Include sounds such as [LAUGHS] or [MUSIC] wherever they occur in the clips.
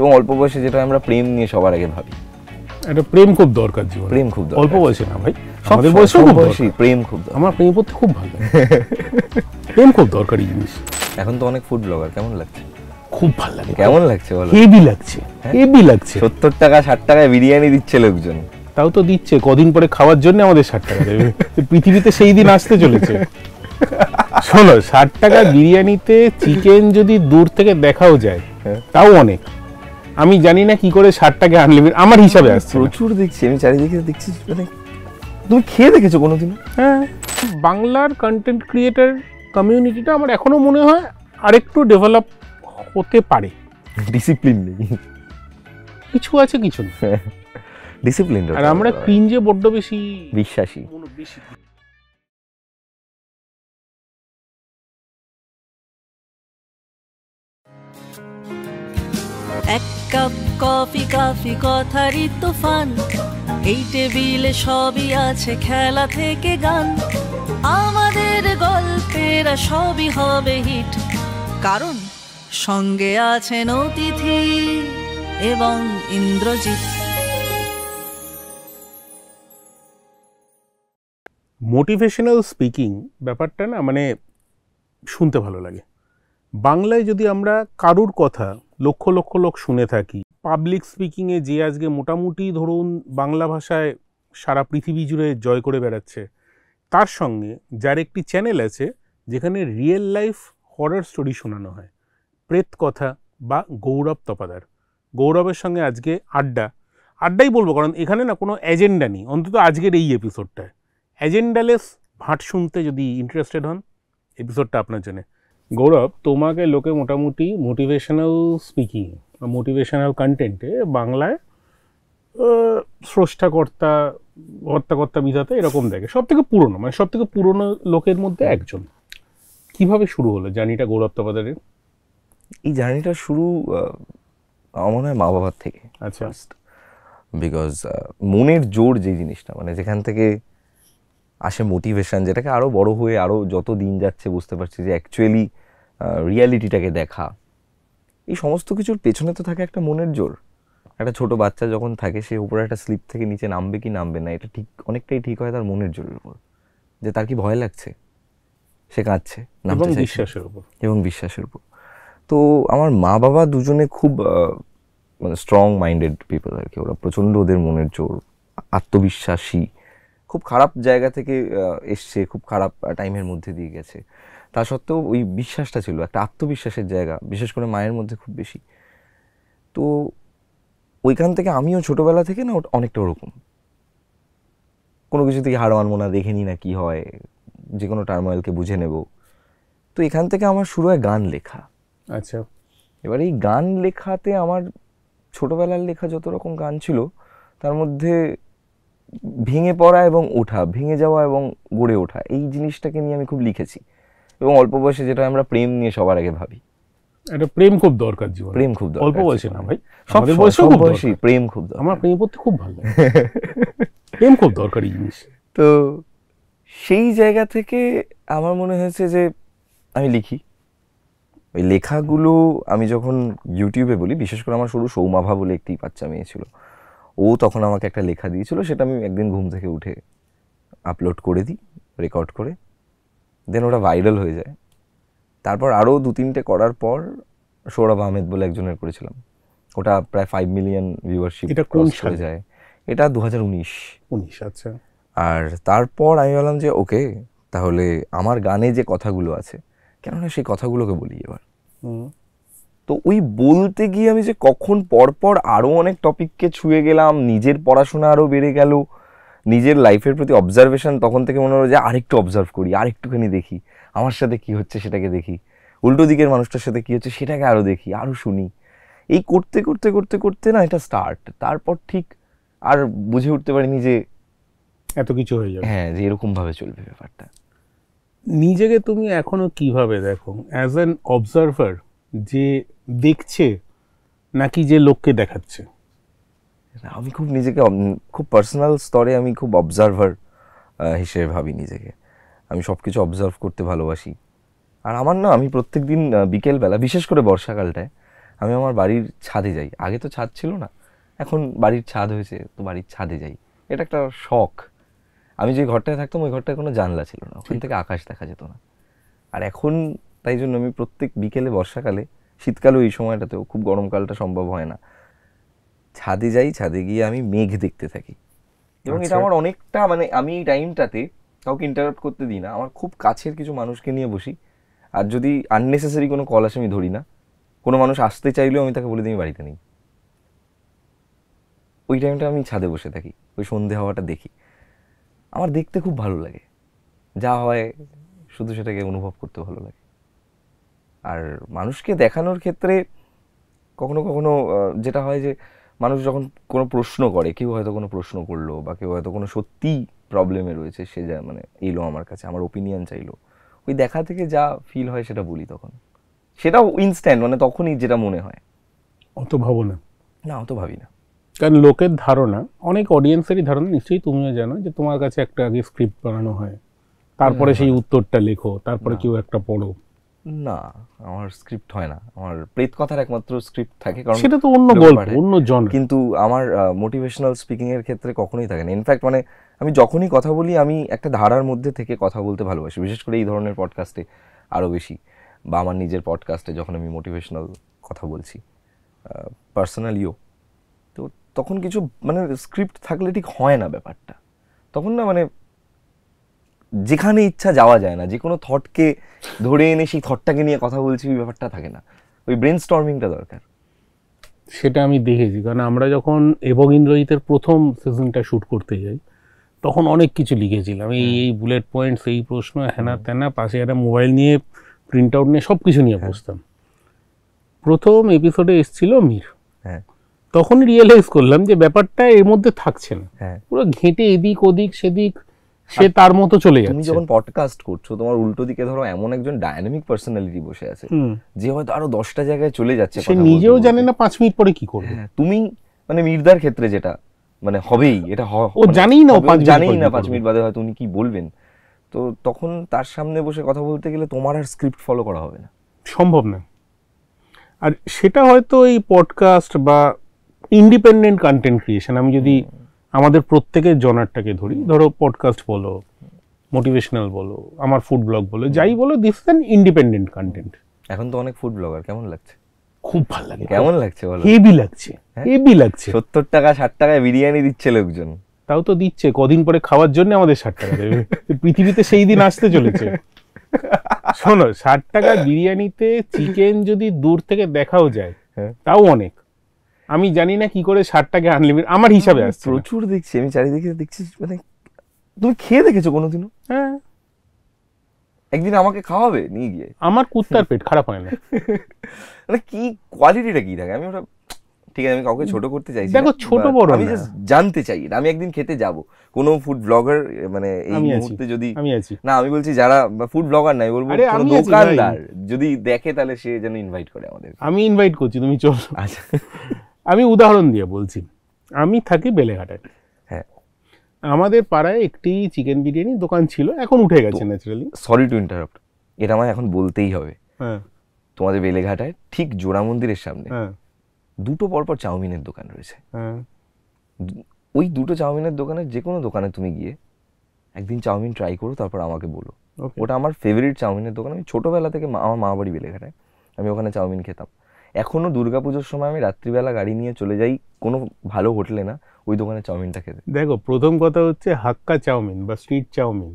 এবং অল্প বয়সে যেটা আমরা প্রেম নিয়ে সবার আগে ভাবি প্রেম খুব দরকার প্রেম খুব দরকার অল্প বয়সে না ভাই আমাদের বয়সে খুব প্রেম খুব দরকার আমার প্রেম করতে খুব ভালো [LAUGHS] প্রেম খুব দরকারি জিনিস এখন তো অনেক ফুড ব্লগার কেমন লাগছে খুব ভালো লাগে কেমন লাগছে বলো হেভি লাগছে হেভি হ্যাঁ? লাগছে টাকা টাকায় বিরিয়ানি দিচ্ছে লোকজন তাও তো দিচ্ছে কদিন পরে খাওয়ার জন্য আমাদের ষাট টাকা দেবে পৃথিবীতে সেই দিন আসতে চলেছে [LAUGHS] শোনো ষাট টাকা বিরিয়ানিতে চিকেন যদি দূর থেকে দেখাও যায় হ্যাঁ। তাও অনেক আমি জানি না কি করে সারটাকে আনলিমিটেড আমার হিসাবে আসছে প্রচুর দেখছি আমি চারিদিকে দেখছি মানে তুমি খেয়ে দেখেছো কোনোদিন হ্যাঁ বাংলার কন্টেন্ট ক্রিয়েটার কমিউনিটিটা আমার এখনো মনে হয় আরেকটু ডেভেলপ হতে পারে ডিসিপ্লিন নেই কিছু আছে কিছু না ডিসিপ্লিন হ্যাঁ। আর আমরা ক্রিঞ্জে বড্ড বেশি বিশ্বাসী এক কাপ কফি কাফি কথারই তুফান এই টেবিলে সবই আছে খেলা থেকে গান আমাদের গল্পেরা সবই হবে হিট কারণ সঙ্গে আছেন অতিথি এবং ইন্দ্রজিৎ মোটিভেশনাল স্পিকিং ব্যাপারটা না মানে শুনতে ভালো লাগে বাংলায় যদি আমরা কারুর কথা লক্ষ লক্ষ লোক শুনে থাকি পাবলিক স্পিকিংয়ে যে আজকে মোটামুটি ধরুন বাংলা ভাষায় সারা পৃথিবী জুড়ে জয় করে বেড়াচ্ছে তার সঙ্গে যার একটি চ্যানেল আছে যেখানে রিয়েল লাইফ হরার স্টোরি শোনানো হয় প্রেত কথা বা গৌরব তপাদার গৌরবের সঙ্গে আজকে আড্ডা আড্ডাই বলবো কারণ এখানে না কোনো এজেন্ডা নেই অন্তত আজকের এই এপিসোডটায় এজেন্ডালেস ভাট শুনতে যদি ইন্টারেস্টেড হন এপিসোডটা আপনার জন্য গৌরব তোমাকে লোকে মোটামুটি মোটিভেশনাল স্পিকিং মোটিভেশনাল কন্টেন্টে বাংলায় স্রষ্টাকর্তা হত্যাকর্তা বিধাতা এরকম দেখে সব থেকে পুরনো মানে সব থেকে পুরনো লোকের মধ্যে একজন কিভাবে শুরু হলো জার্নিটা গৌরব তপাদারের এই জার্নিটা শুরু আমার মনে হয় মা বাবার থেকে আচ্ছা বিকজ মনের জোর যে জিনিসটা মানে যেখান থেকে আসে মোটিভেশন যেটাকে আরও বড় হয়ে আরও যত দিন যাচ্ছে বুঝতে পারছি যে অ্যাকচুয়ালি রিয়ালিটিটাকে দেখা এই সমস্ত কিছুর পেছনে তো থাকে একটা মনের জোর একটা ছোট বাচ্চা যখন থাকে সে উপরে একটা স্লিপ থেকে নিচে নামবে কি নামবে না এটা ঠিক অনেকটাই ঠিক হয় তার মনের জোরের উপর যে তার কি ভয় লাগছে সে কাঁদছে বিশ্বাসের উপর এবং বিশ্বাসের উপর তো আমার মা বাবা দুজনে খুব মানে স্ট্রং মাইন্ডেড পিপল আর কি ওরা প্রচণ্ড ওদের মনের জোর আত্মবিশ্বাসী খুব খারাপ জায়গা থেকে এসছে খুব খারাপ টাইমের মধ্যে দিয়ে গেছে তা সত্ত্বেও ওই বিশ্বাসটা ছিল একটা আত্মবিশ্বাসের জায়গা বিশেষ করে মায়ের মধ্যে খুব বেশি তো ওইখান থেকে আমিও ছোটোবেলা থেকে না অনেকটা ওরকম কোনো কিছু থেকে হার মানবো না দেখে নিই না কী হয় যে কোনো টার্মোয়েলকে বুঝে নেব তো এখান থেকে আমার শুরু হয় গান লেখা আচ্ছা এবার এই গান লেখাতে আমার ছোটোবেলার লেখা যত রকম গান ছিল তার মধ্যে ভেঙে পড়া এবং ওঠা ভেঙে যাওয়া এবং গড়ে ওঠা এই জিনিসটাকে নিয়ে আমি খুব লিখেছি এবং অল্প বয়সে যেটা আমরা প্রেম নিয়ে সবার আগে ভাবি একটা প্রেম খুব দরকার জীবন প্রেম খুব দরকার অল্প বয়সে না ভাই সব বয়সে খুব বয়সী প্রেম খুব দরকার আমার প্রেম করতে খুব ভালো লাগে প্রেম খুব দরকারি জিনিস তো সেই জায়গা থেকে আমার মনে হয়েছে যে আমি লিখি ওই লেখাগুলো আমি যখন ইউটিউবে বলি বিশেষ করে আমার শুরু সৌমাভা বলে একটি বাচ্চা মেয়ে ছিল ও তখন আমাকে একটা লেখা দিয়েছিল সেটা আমি একদিন ঘুম থেকে উঠে আপলোড করে দিই রেকর্ড করে দেন ওটা ভাইরাল হয়ে যায় তারপর আরও দু তিনটে করার পর সৌরভ আহমেদ বলে একজনের করেছিলাম ওটা প্রায় ফাইভ মিলিয়ন ভিউয়ারশিপ এটা কোন হয়ে যায় এটা দু হাজার উনিশ উনিশ আচ্ছা আর তারপর আমি বললাম যে ওকে তাহলে আমার গানে যে কথাগুলো আছে কেননা সেই কথাগুলোকে বলি এবার তো ওই বলতে গিয়ে আমি যে কখন পরপর আরও অনেক টপিককে ছুঁয়ে গেলাম নিজের পড়াশোনা আরও বেড়ে গেল নিজের লাইফের প্রতি অবজারভেশন তখন থেকে মনে হলো যে আরেকটু অবজার্ভ করি আরেকটুখানি দেখি আমার সাথে কি হচ্ছে সেটাকে দেখি উল্টো দিকের মানুষটার সাথে কী হচ্ছে সেটাকে আরও দেখি আরও শুনি এই করতে করতে করতে করতে না এটা স্টার্ট তারপর ঠিক আর বুঝে উঠতে পারিনি যে এত কিছু হয়ে যাবে হ্যাঁ যে এরকমভাবে চলবে ব্যাপারটা নিজেকে তুমি এখনো কিভাবে দেখো অ্যাজ অ্যান অবজারভার যে দেখছে নাকি যে লোককে দেখাচ্ছে আমি খুব নিজেকে খুব পার্সোনাল স্তরে আমি খুব অবজারভার হিসেবে ভাবি নিজেকে আমি সব কিছু অবজার্ভ করতে ভালোবাসি আর আমার না আমি প্রত্যেক দিন বিকেলবেলা বিশেষ করে বর্ষাকালটায় আমি আমার বাড়ির ছাদে যাই আগে তো ছাদ ছিল না এখন বাড়ির ছাদ হয়েছে তো বাড়ির ছাদে যাই এটা একটা শখ আমি যে ঘরটায় থাকতাম ওই ঘরটায় কোনো জানলা ছিল না ওখান থেকে আকাশ দেখা যেত না আর এখন তাই জন্য আমি প্রত্যেক বিকেলে বর্ষাকালে শীতকালেও এই সময়টাতেও খুব গরমকালটা সম্ভব হয় না ছাদে যাই ছাদে গিয়ে আমি মেঘ দেখতে থাকি এবং আচ্ছা। এটা আমার অনেকটা মানে আমি এই টাইমটাতে কাউকে ইন্টারাপ্ট করতে দিই না আমার খুব কাছের কিছু মানুষকে নিয়ে বসি আর যদি আননেসেসারি কোনো কল আসে আমি ধরি না কোনো মানুষ আসতে চাইলেও আমি তাকে বলে দিই বাড়িতে নেই ওই টাইমটা আমি ছাদে বসে থাকি ওই সন্ধে হওয়াটা দেখি আমার দেখতে খুব ভালো লাগে যা হয় শুধু সেটাকে অনুভব করতে ভালো লাগে আর মানুষকে দেখানোর ক্ষেত্রে কখনো কখনো যেটা হয় যে মানুষ যখন কোনো প্রশ্ন করে কেউ হয়তো কোনো প্রশ্ন করলো বা কেউ হয়তো কোনো সত্যি প্রবলেমে রয়েছে সে যা মানে এলো আমার কাছে আমার ওপিনিয়ন চাইলো ওই দেখা থেকে যা ফিল হয় সেটা বলি তখন সেটাও ইনস্ট্যান্ট মানে তখনই যেটা মনে হয় অত ভাবো না না অত ভাবি না কারণ লোকের ধারণা অনেক অডিয়েন্সেরই ধারণা নিশ্চয়ই তুমিও জানো যে তোমার কাছে একটা আগে স্ক্রিপ্ট বানানো হয় তারপরে হ্যাঁ, সেই হ্যাঁ। উত্তরটা লেখো তারপরে কেউ একটা পড়ো না আমার স্ক্রিপ্ট হয় না আমার প্রেত কথার একমাত্র স্ক্রিপ্ট থাকে কারণ সেটা তো অন্য গল্প অন্য জন কিন্তু আমার মোটিভেশনাল স্পিকিং এর ক্ষেত্রে কখনোই থাকে না ইনফ্যাক্ট মানে আমি যখনই কথা বলি আমি একটা ধারার মধ্যে থেকে কথা বলতে ভালোবাসি বিশেষ করে এই ধরনের পডকাস্টে আরও বেশি বা আমার নিজের পডকাস্টে যখন আমি মোটিভেশনাল কথা বলছি পার্সোনালিও তো তখন কিছু মানে স্ক্রিপ্ট থাকলে ঠিক হয় না ব্যাপারটা তখন না মানে যেখানে ইচ্ছা যাওয়া যায় না যে কোনো থটকে ধরে এনে সেই থটটাকে নিয়ে কথা বলছি ওই ব্যাপারটা থাকে না ওই ব্রেন স্টর্মিংটা দরকার সেটা আমি দেখেছি কারণ আমরা যখন এবং ইন্দ্রজিতের প্রথম সিজনটা শ্যুট করতে যাই তখন অনেক কিছু লিখেছিলাম এই এই বুলেট পয়েন্টস এই প্রশ্ন হ্যানা ত্যানা পাশে একটা মোবাইল নিয়ে প্রিন্ট আউট নিয়ে সব কিছু নিয়ে হ্যাঁ। বসতাম প্রথম এপিসোডে এসছিল মীর হ্যাঁ তখন রিয়েলাইজ করলাম যে ব্যাপারটা এর মধ্যে থাকছে না হ্যাঁ। পুরো ঘেঁটে এদিক ওদিক সেদিক সে তার মতো চলে যাচ্ছে তুমি যখন পডকাস্ট করছো তোমার উল্টো দিকে ধরো এমন একজন ডায়নামিক পার্সোনালিটি বসে আছে যে হয়তো আরো দশটা জায়গায় চলে যাচ্ছে সে নিজেও জানে না পাঁচ মিনিট পরে কি করবে হ্যাঁ, তুমি মানে মির্দার ক্ষেত্রে যেটা মানে হবেই এটা ও মানে জানেই না জানেই না পাঁচ মিনিট বাদে হয়তো উনি কি বলবেন তো তখন তার সামনে বসে কথা বলতে গেলে তোমার আর স্ক্রিপ্ট ফলো করা হবে না সম্ভব না আর সেটা হয়তো এই পডকাস্ট বা ইন্ডিপেন্ডেন্ট কন্টেন্ট ক্রিয়েশন আমি যদি আমাদের প্রত্যেকের জনারটাকে ধরি ধরো পডকাস্ট বলো মোটিভেশনাল বলো আমার ফুড ব্লগ বলো যাই বলো this is an independent content এখন তো অনেক ফুড ব্লগার কেমন লাগছে খুব ভালো লাগে কেমন লাগছে বলো হেভি লাগছে হেভি হ্যাঁ? লাগছে সত্তর টাকা ষাট টাকায় বিরিয়ানি দিচ্ছে লোকজন তাও তো দিচ্ছে কদিন পরে খাওয়ার জন্য আমাদের ষাট টাকা দেবে পৃথিবীতে সেই দিন আসতে চলেছে শোনো ষাট টাকা বিরিয়ানিতে চিকেন যদি দূর থেকে দেখাও যায় হ্যাঁ। তাও অনেক আমি জানি না কি করে ষাটটাকে আনলিমিটেড আমার হিসাবে আসছে প্রচুর দেখছি আমি চারিদিকে দেখছি মানে তুমি খেয়ে দেখেছো কোনোদিনও হ্যাঁ একদিন আমাকে খাওয়াবে নিয়ে গিয়ে আমার কুত্তার পেট খারাপ হয় না [LAUGHS] মানে কি কোয়ালিটিটা কি থাকে আমি ওটা ঠিক আছে আমি কাউকে ছোট করতে চাইছি দেখো ছোট বড় আমি জানতে চাই আমি একদিন খেতে যাব কোন ফুড ব্লগার মানে এই মুহূর্তে যদি আমি আছি না আমি বলছি যারা ফুড ব্লগার নাই বলবো কোন দোকানদার যদি দেখে তাহলে সে যেন ইনভাইট করে আমাদের আমি ইনভাইট করছি তুমি চলো আচ্ছা আমি উদাহরণ দিয়ে বলছি আমি থাকি বেলেঘাটে হ্যাঁ আমাদের পাড়ায় একটি চিকেন বিরিয়ানি দোকান ছিল এখন উঠে গেছে ন্যাচারালি সরি টু ইন্টারাপ্ট এটা আমার এখন বলতেই হবে হ্যাঁ তোমাদের বেলেঘাটায় ঠিক জোড়া মন্দিরের সামনে হ্যাঁ। দুটো পরপর চাউমিনের দোকান রয়েছে হ্যাঁ। ওই দুটো চাউমিনের দোকানে যে কোনো দোকানে তুমি গিয়ে একদিন চাউমিন ট্রাই করো তারপর আমাকে বলো ওটা আমার ফেভারিট চাউমিনের দোকান আমি ছোটোবেলা থেকে আমার মা বাড়ি বেলেঘাটায় আমি ওখানে চাউমিন খেতাম এখনও দুর্গাপুজোর সময় আমি রাত্রিবেলা গাড়ি নিয়ে চলে যাই কোনো ভালো হোটেলে না ওই দোকানে চাউমিনটা খেতে দেখো প্রথম কথা হচ্ছে হাক্কা চাউমিন বা স্ট্রিট চাউমিন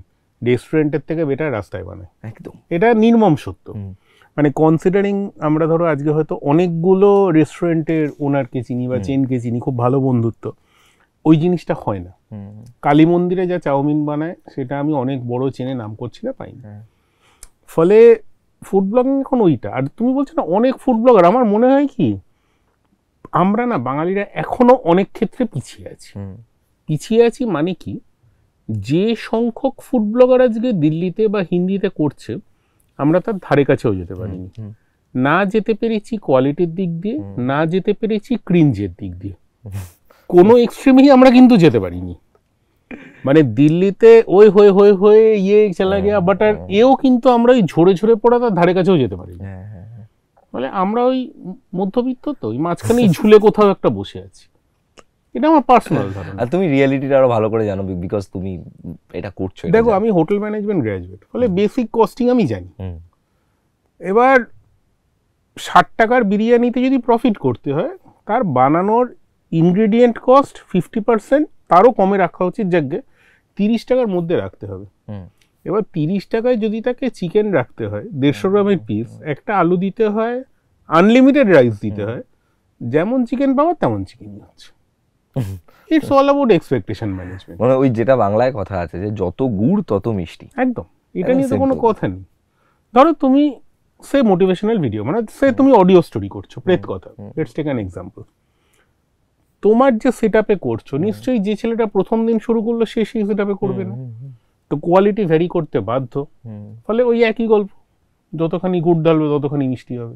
রেস্টুরেন্টের থেকে বেটার রাস্তায় বানায় একদম এটা নির্মম সত্য মানে কনসিডারিং আমরা ধরো আজকে হয়তো অনেকগুলো রেস্টুরেন্টের ওনারকে চিনি বা চেনকে চিনি খুব ভালো বন্ধুত্ব ওই জিনিসটা হয় না কালী মন্দিরে যা চাউমিন বানায় সেটা আমি অনেক বড় চেনে নাম করছি না পাই না হ্যাঁ। ফলে ফুড ব্লগিং এখন ওইটা আর তুমি বলছো না অনেক ফুড ব্লগার আমার মনে হয় কি আমরা না বাঙালিরা এখনো অনেক ক্ষেত্রে পিছিয়ে আছি পিছিয়ে আছি মানে কি যে সংখ্যক ফুড ব্লগার আজকে দিল্লিতে বা হিন্দিতে করছে আমরা তার ধারে কাছেও যেতে পারিনি না যেতে পেরেছি কোয়ালিটির দিক দিয়ে না যেতে পেরেছি ক্রিঞ্জের দিক দিয়ে কোনো এক্সট্রিমেই আমরা কিন্তু যেতে পারিনি মানে দিল্লিতে ওই হয়ে হয়ে হয়ে ইয়ে চলে গিয়া বাট হ্যাঁ, আর হ্যাঁ। এও কিন্তু আমরা ওই ঝরে ঝরে পড়া তার ধারে কাছেও যেতে পারি হ্যাঁ, মানে আমরা ওই মধ্যবিত্ত তো ওই মাঝখানে ঝুলে কোথাও একটা বসে আছি এটা আমার পার্সোনাল ধারণা আর তুমি রিয়েলিটিটা আরো ভালো করে জানো বিকজ তুমি এটা করছো দেখো আমি হোটেল ম্যানেজমেন্ট গ্র্যাজুয়েট ফলে বেসিক কস্টিং আমি জানি এবার ষাট টাকার বিরিয়ানিতে যদি প্রফিট করতে হয় তার বানানোর ইনগ্রেডিয়েন্ট কস্ট ফিফটি পার্সেন্ট তারও কমে রাখা উচিত যাকে তিরিশ টাকার মধ্যে রাখতে হবে এবার তিরিশ টাকায় যদি তাকে চিকেন রাখতে হয় দেড়শো গ্রামের পিস একটা আলু দিতে হয় আনলিমিটেড রাইস দিতে হয় যেমন চিকেন পাওয়া তেমন চিকেন হচ্ছে it's all about expectation management মানে ওই যেটা বাংলায় কথা আছে যে যত গুড় তত মিষ্টি একদম এটা নিয়ে তো কোনো কথা নেই ধরো তুমি সে মোটিভেশনাল ভিডিও মানে সে তুমি অডিও স্টোরি করছো প্রেত কথা লেটস টেক অ্যান এক্সাম্পল তোমার যে সেট আপে করছো নিশ্চয়ই যে ছেলেটা প্রথম দিন শুরু করলো সে সেই সেট আপে করবে না তো কোয়ালিটি ভ্যারি করতে বাধ্য ফলে ওই একই গল্প যতখানি গুড় ডালবে ততখানি মিষ্টি হবে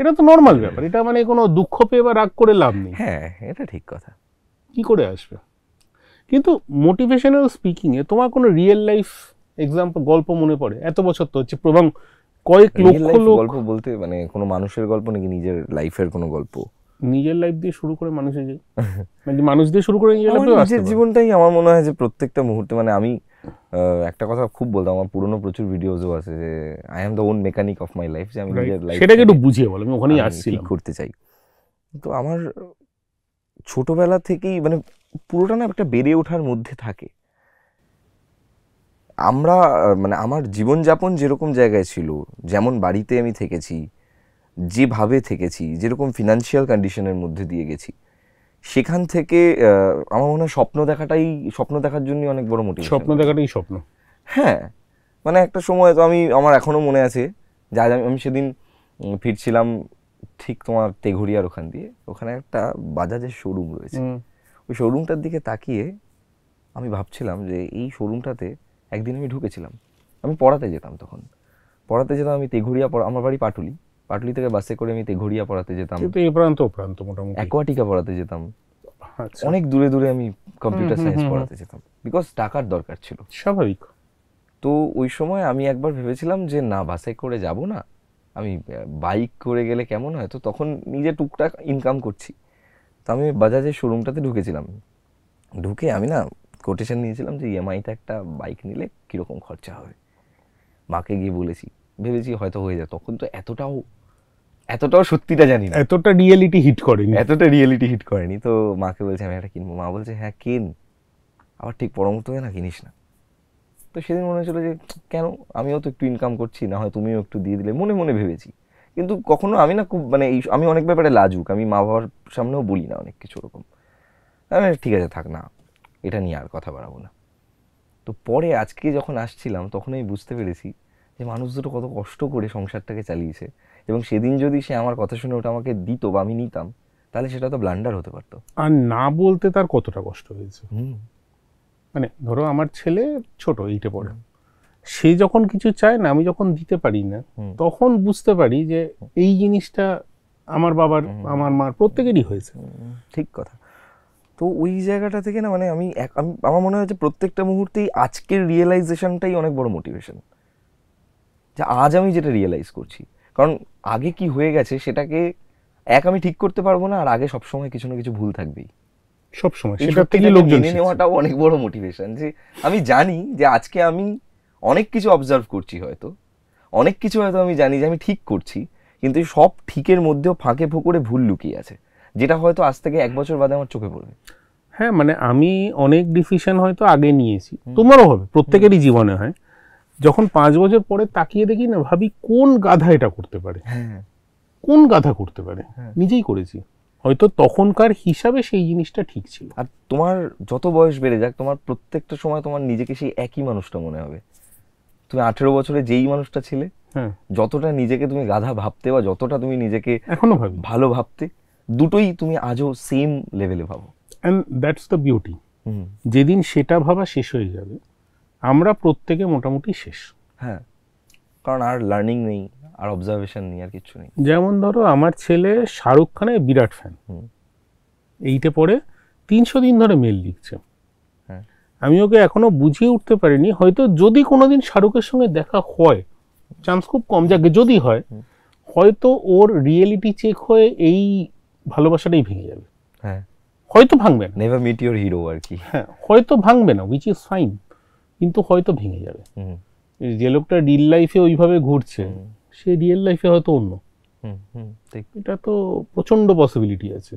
এটা তো নর্মাল ব্যাপার এটা মানে কোনো দুঃখ পেয়ে বা রাগ করে লাভ নেই হ্যাঁ এটা ঠিক কথা কি করে আসবে কিন্তু মোটিভেশনাল স্পিকিংয়ে তোমার কোনো রিয়েল লাইফ এক্সাম্পল গল্প মনে পড়ে এত বছর তো হচ্ছে প্রবং কয়েক লক্ষ লোক গল্প বলতে মানে কোনো মানুষের গল্প নাকি নিজের লাইফের কোনো গল্প নিজের লাইফ দিয়ে শুরু করে মানুষের মানে মানুষ দিয়ে শুরু করে নিজের লাইফ নিজের জীবনটাই আমার মনে হয় যে প্রত্যেকটা মুহূর্তে মানে আমি একটা কথা খুব বলতাম আমার পুরনো প্রচুর ভিডিওজও আছে যে I am the own mechanic of my life যে আমি নিজের লাইফ সেটাকে একটু বুঝিয়ে বলো আমি ওখানেই আসছি করতে চাই তো আমার ছোটবেলা থেকেই মানে পুরোটা না একটা বেড়ে ওঠার মধ্যে থাকে আমরা মানে আমার জীবনযাপন যেরকম জায়গায় ছিল যেমন বাড়িতে আমি থেকেছি যেভাবে থেকেছি যেরকম ফিনান্সিয়াল কন্ডিশনের মধ্যে দিয়ে গেছি সেখান থেকে আমার মনে হয় স্বপ্ন দেখাটাই স্বপ্ন দেখার জন্য অনেক বড় মোটিভ স্বপ্ন দেখাটাই স্বপ্ন হ্যাঁ মানে একটা সময় তো আমি আমার এখনও মনে আছে যা আমি সেদিন ফিরছিলাম ঠিক তোমার তেঘরিয়ার ওখান দিয়ে ওখানে একটা বাজাজের শোরুম রয়েছে ওই শোরুমটার দিকে তাকিয়ে আমি ভাবছিলাম যে এই শোরুমটাতে একদিন আমি ঢুকেছিলাম আমি পড়াতে যেতাম তখন পড়াতে যেতাম আমি তেঘুরিয়া পড়া আমার বাড়ি পাটুলি পাটলি থেকে বাসে করে আমি ঘড়িয়া পড়াতে যেতাম কিন্তু এই প্রান্ত প্রান্ত মোটামুটি অ্যাকোয়াটিকা পড়াতে যেতাম আচ্ছা। অনেক দূরে দূরে আমি কম্পিউটার সায়েন্স পড়াতে যেতাম বিকজ টাকার দরকার ছিল স্বাভাবিক তো ওই সময় আমি একবার ভেবেছিলাম যে না বাসে করে যাব না আমি বাইক করে গেলে কেমন হয় তো তখন নিজে টুকটাক ইনকাম করছি তো আমি বাজাজের শোরুমটাতে ঢুকেছিলাম ঢুকে আমি না কোটেশন নিয়েছিলাম যে ইএমআইতে e একটা বাইক নিলে কীরকম খরচা হবে মাকে গিয়ে বলেছি ভেবেছি হয়তো হয়ে যায় তখন তো এতটাও এতটাও সত্যিটা জানি না এতটা রিয়েলিটি হিট করেনি এতটা রিয়েলিটি হিট করেনি তো মাকে বলছে আমি একটা কিনবো মা বলছে হ্যাঁ কিন আবার ঠিক পরম তো না কিনিস না তো সেদিন মনে হয়েছিল যে কেন আমিও তো একটু ইনকাম করছি না হয় তুমিও একটু দিয়ে দিলে মনে মনে ভেবেছি কিন্তু কখনো আমি না খুব মানে এই আমি অনেক ব্যাপারে লাজুক আমি মা বাবার সামনেও বলি না অনেক কিছু ওরকম আমি ঠিক আছে থাক না এটা নিয়ে আর কথা বাড়াবো না তো পরে আজকে যখন আসছিলাম তখনই বুঝতে পেরেছি যে মানুষ দুটো কত কষ্ট করে সংসারটাকে চালিয়েছে এবং সেদিন যদি সে আমার কথা শুনে ওটা আমাকে দিত বা আমি নিতাম তাহলে সেটা তো ব্লান্ডার হতে পারতো আর না বলতে তার কতটা কষ্ট হয়েছে মানে ধরো আমার ছেলে ছোট এইটা পড়ে সে যখন কিছু চায় না আমি যখন দিতে পারি না তখন বুঝতে পারি যে এই জিনিসটা আমার বাবার আমার মার প্রত্যেকেরই হয়েছে ঠিক কথা তো ওই জায়গাটা থেকে না মানে আমি আমি আমার মনে হয় যে প্রত্যেকটা মুহূর্তেই আজকের রিয়েলাইজেশনটাই অনেক বড় মোটিভেশন যে আজ আমি যেটা রিয়েলাইজ করছি কারণ আগে কি হয়ে গেছে সেটাকে এক আমি ঠিক করতে পারবো না আর আগে সবসময় কিছু না কিছু ভুল থাকবেই সবসময় সেটা থেকে লোকজন মেনে নেওয়াটাও অনেক বড় মোটিভেশন যে আমি জানি যে আজকে আমি অনেক কিছু অবজার্ভ করছি হয়তো অনেক কিছু হয়তো আমি জানি যে আমি ঠিক করছি কিন্তু সব ঠিকের মধ্যেও ফাঁকে ফোকরে ভুল লুকিয়ে আছে যেটা হয়তো আজ থেকে এক বছর বাদে আমার চোখে পড়বে হ্যাঁ মানে আমি অনেক ডিসিশন হয়তো আগে নিয়েছি তোমারও হবে প্রত্যেকেরই জীবনে হয় যখন পাঁচ বছর পরে তাকিয়ে দেখি না ভাবি কোন গাধা এটা করতে পারে হ্যাঁ। কোন গাধা করতে পারে হ্যাঁ। নিজেই করেছি হয়তো তখনকার হিসাবে সেই জিনিসটা ঠিক ছিল আর তোমার যত বয়স বেড়ে যাক তোমার প্রত্যেকটা সময় তোমার নিজেকে সেই একই মানুষটা মনে হবে তুমি আঠেরো বছরে যেই মানুষটা ছিলে হ্যাঁ। যতটা নিজেকে তুমি গাধা ভাবতে বা যতটা তুমি নিজেকে এখনো ভাবি ভালো ভাবতে দুটোই তুমি আজও সেম লেভেলে ভাবো অ্যান্ড দ্যাটস দ্য বিউটি যেদিন সেটা ভাবা শেষ হয়ে যাবে আমরা প্রত্যেকে মোটামুটি শেষ হ্যাঁ কারণ আর লার্নিং নেই আর অবজারভেশন নেই আর কিছু নেই যেমন ধরো আমার ছেলে শাহরুখ খানের বিরাট ফ্যান এইটা পড়ে তিনশো দিন ধরে মেল লিখছে হ্যাঁ। আমি ওকে এখনো বুঝিয়ে উঠতে পারিনি হয়তো যদি কোনোদিন শাহরুখের সঙ্গে দেখা হয় চান্স খুব কম যাকে যদি হয় হয়তো ওর রিয়েলিটি চেক হয়ে এই ভালোবাসাটাই ভেঙে যাবে হ্যাঁ হয়তো ভাঙবে না নেভার মিট ইওর হিরো আর কি হ্যাঁ হয়তো ভাঙবে না উইচ ইজ ফাইন কিন্তু হয়তো ভেঙে যাবে যে লোকটা রিল লাইফে ওইভাবে ঘুরছে সে রিয়েল লাইফে হয়তো অন্য এটা তো প্রচন্ড পসিবিলিটি আছে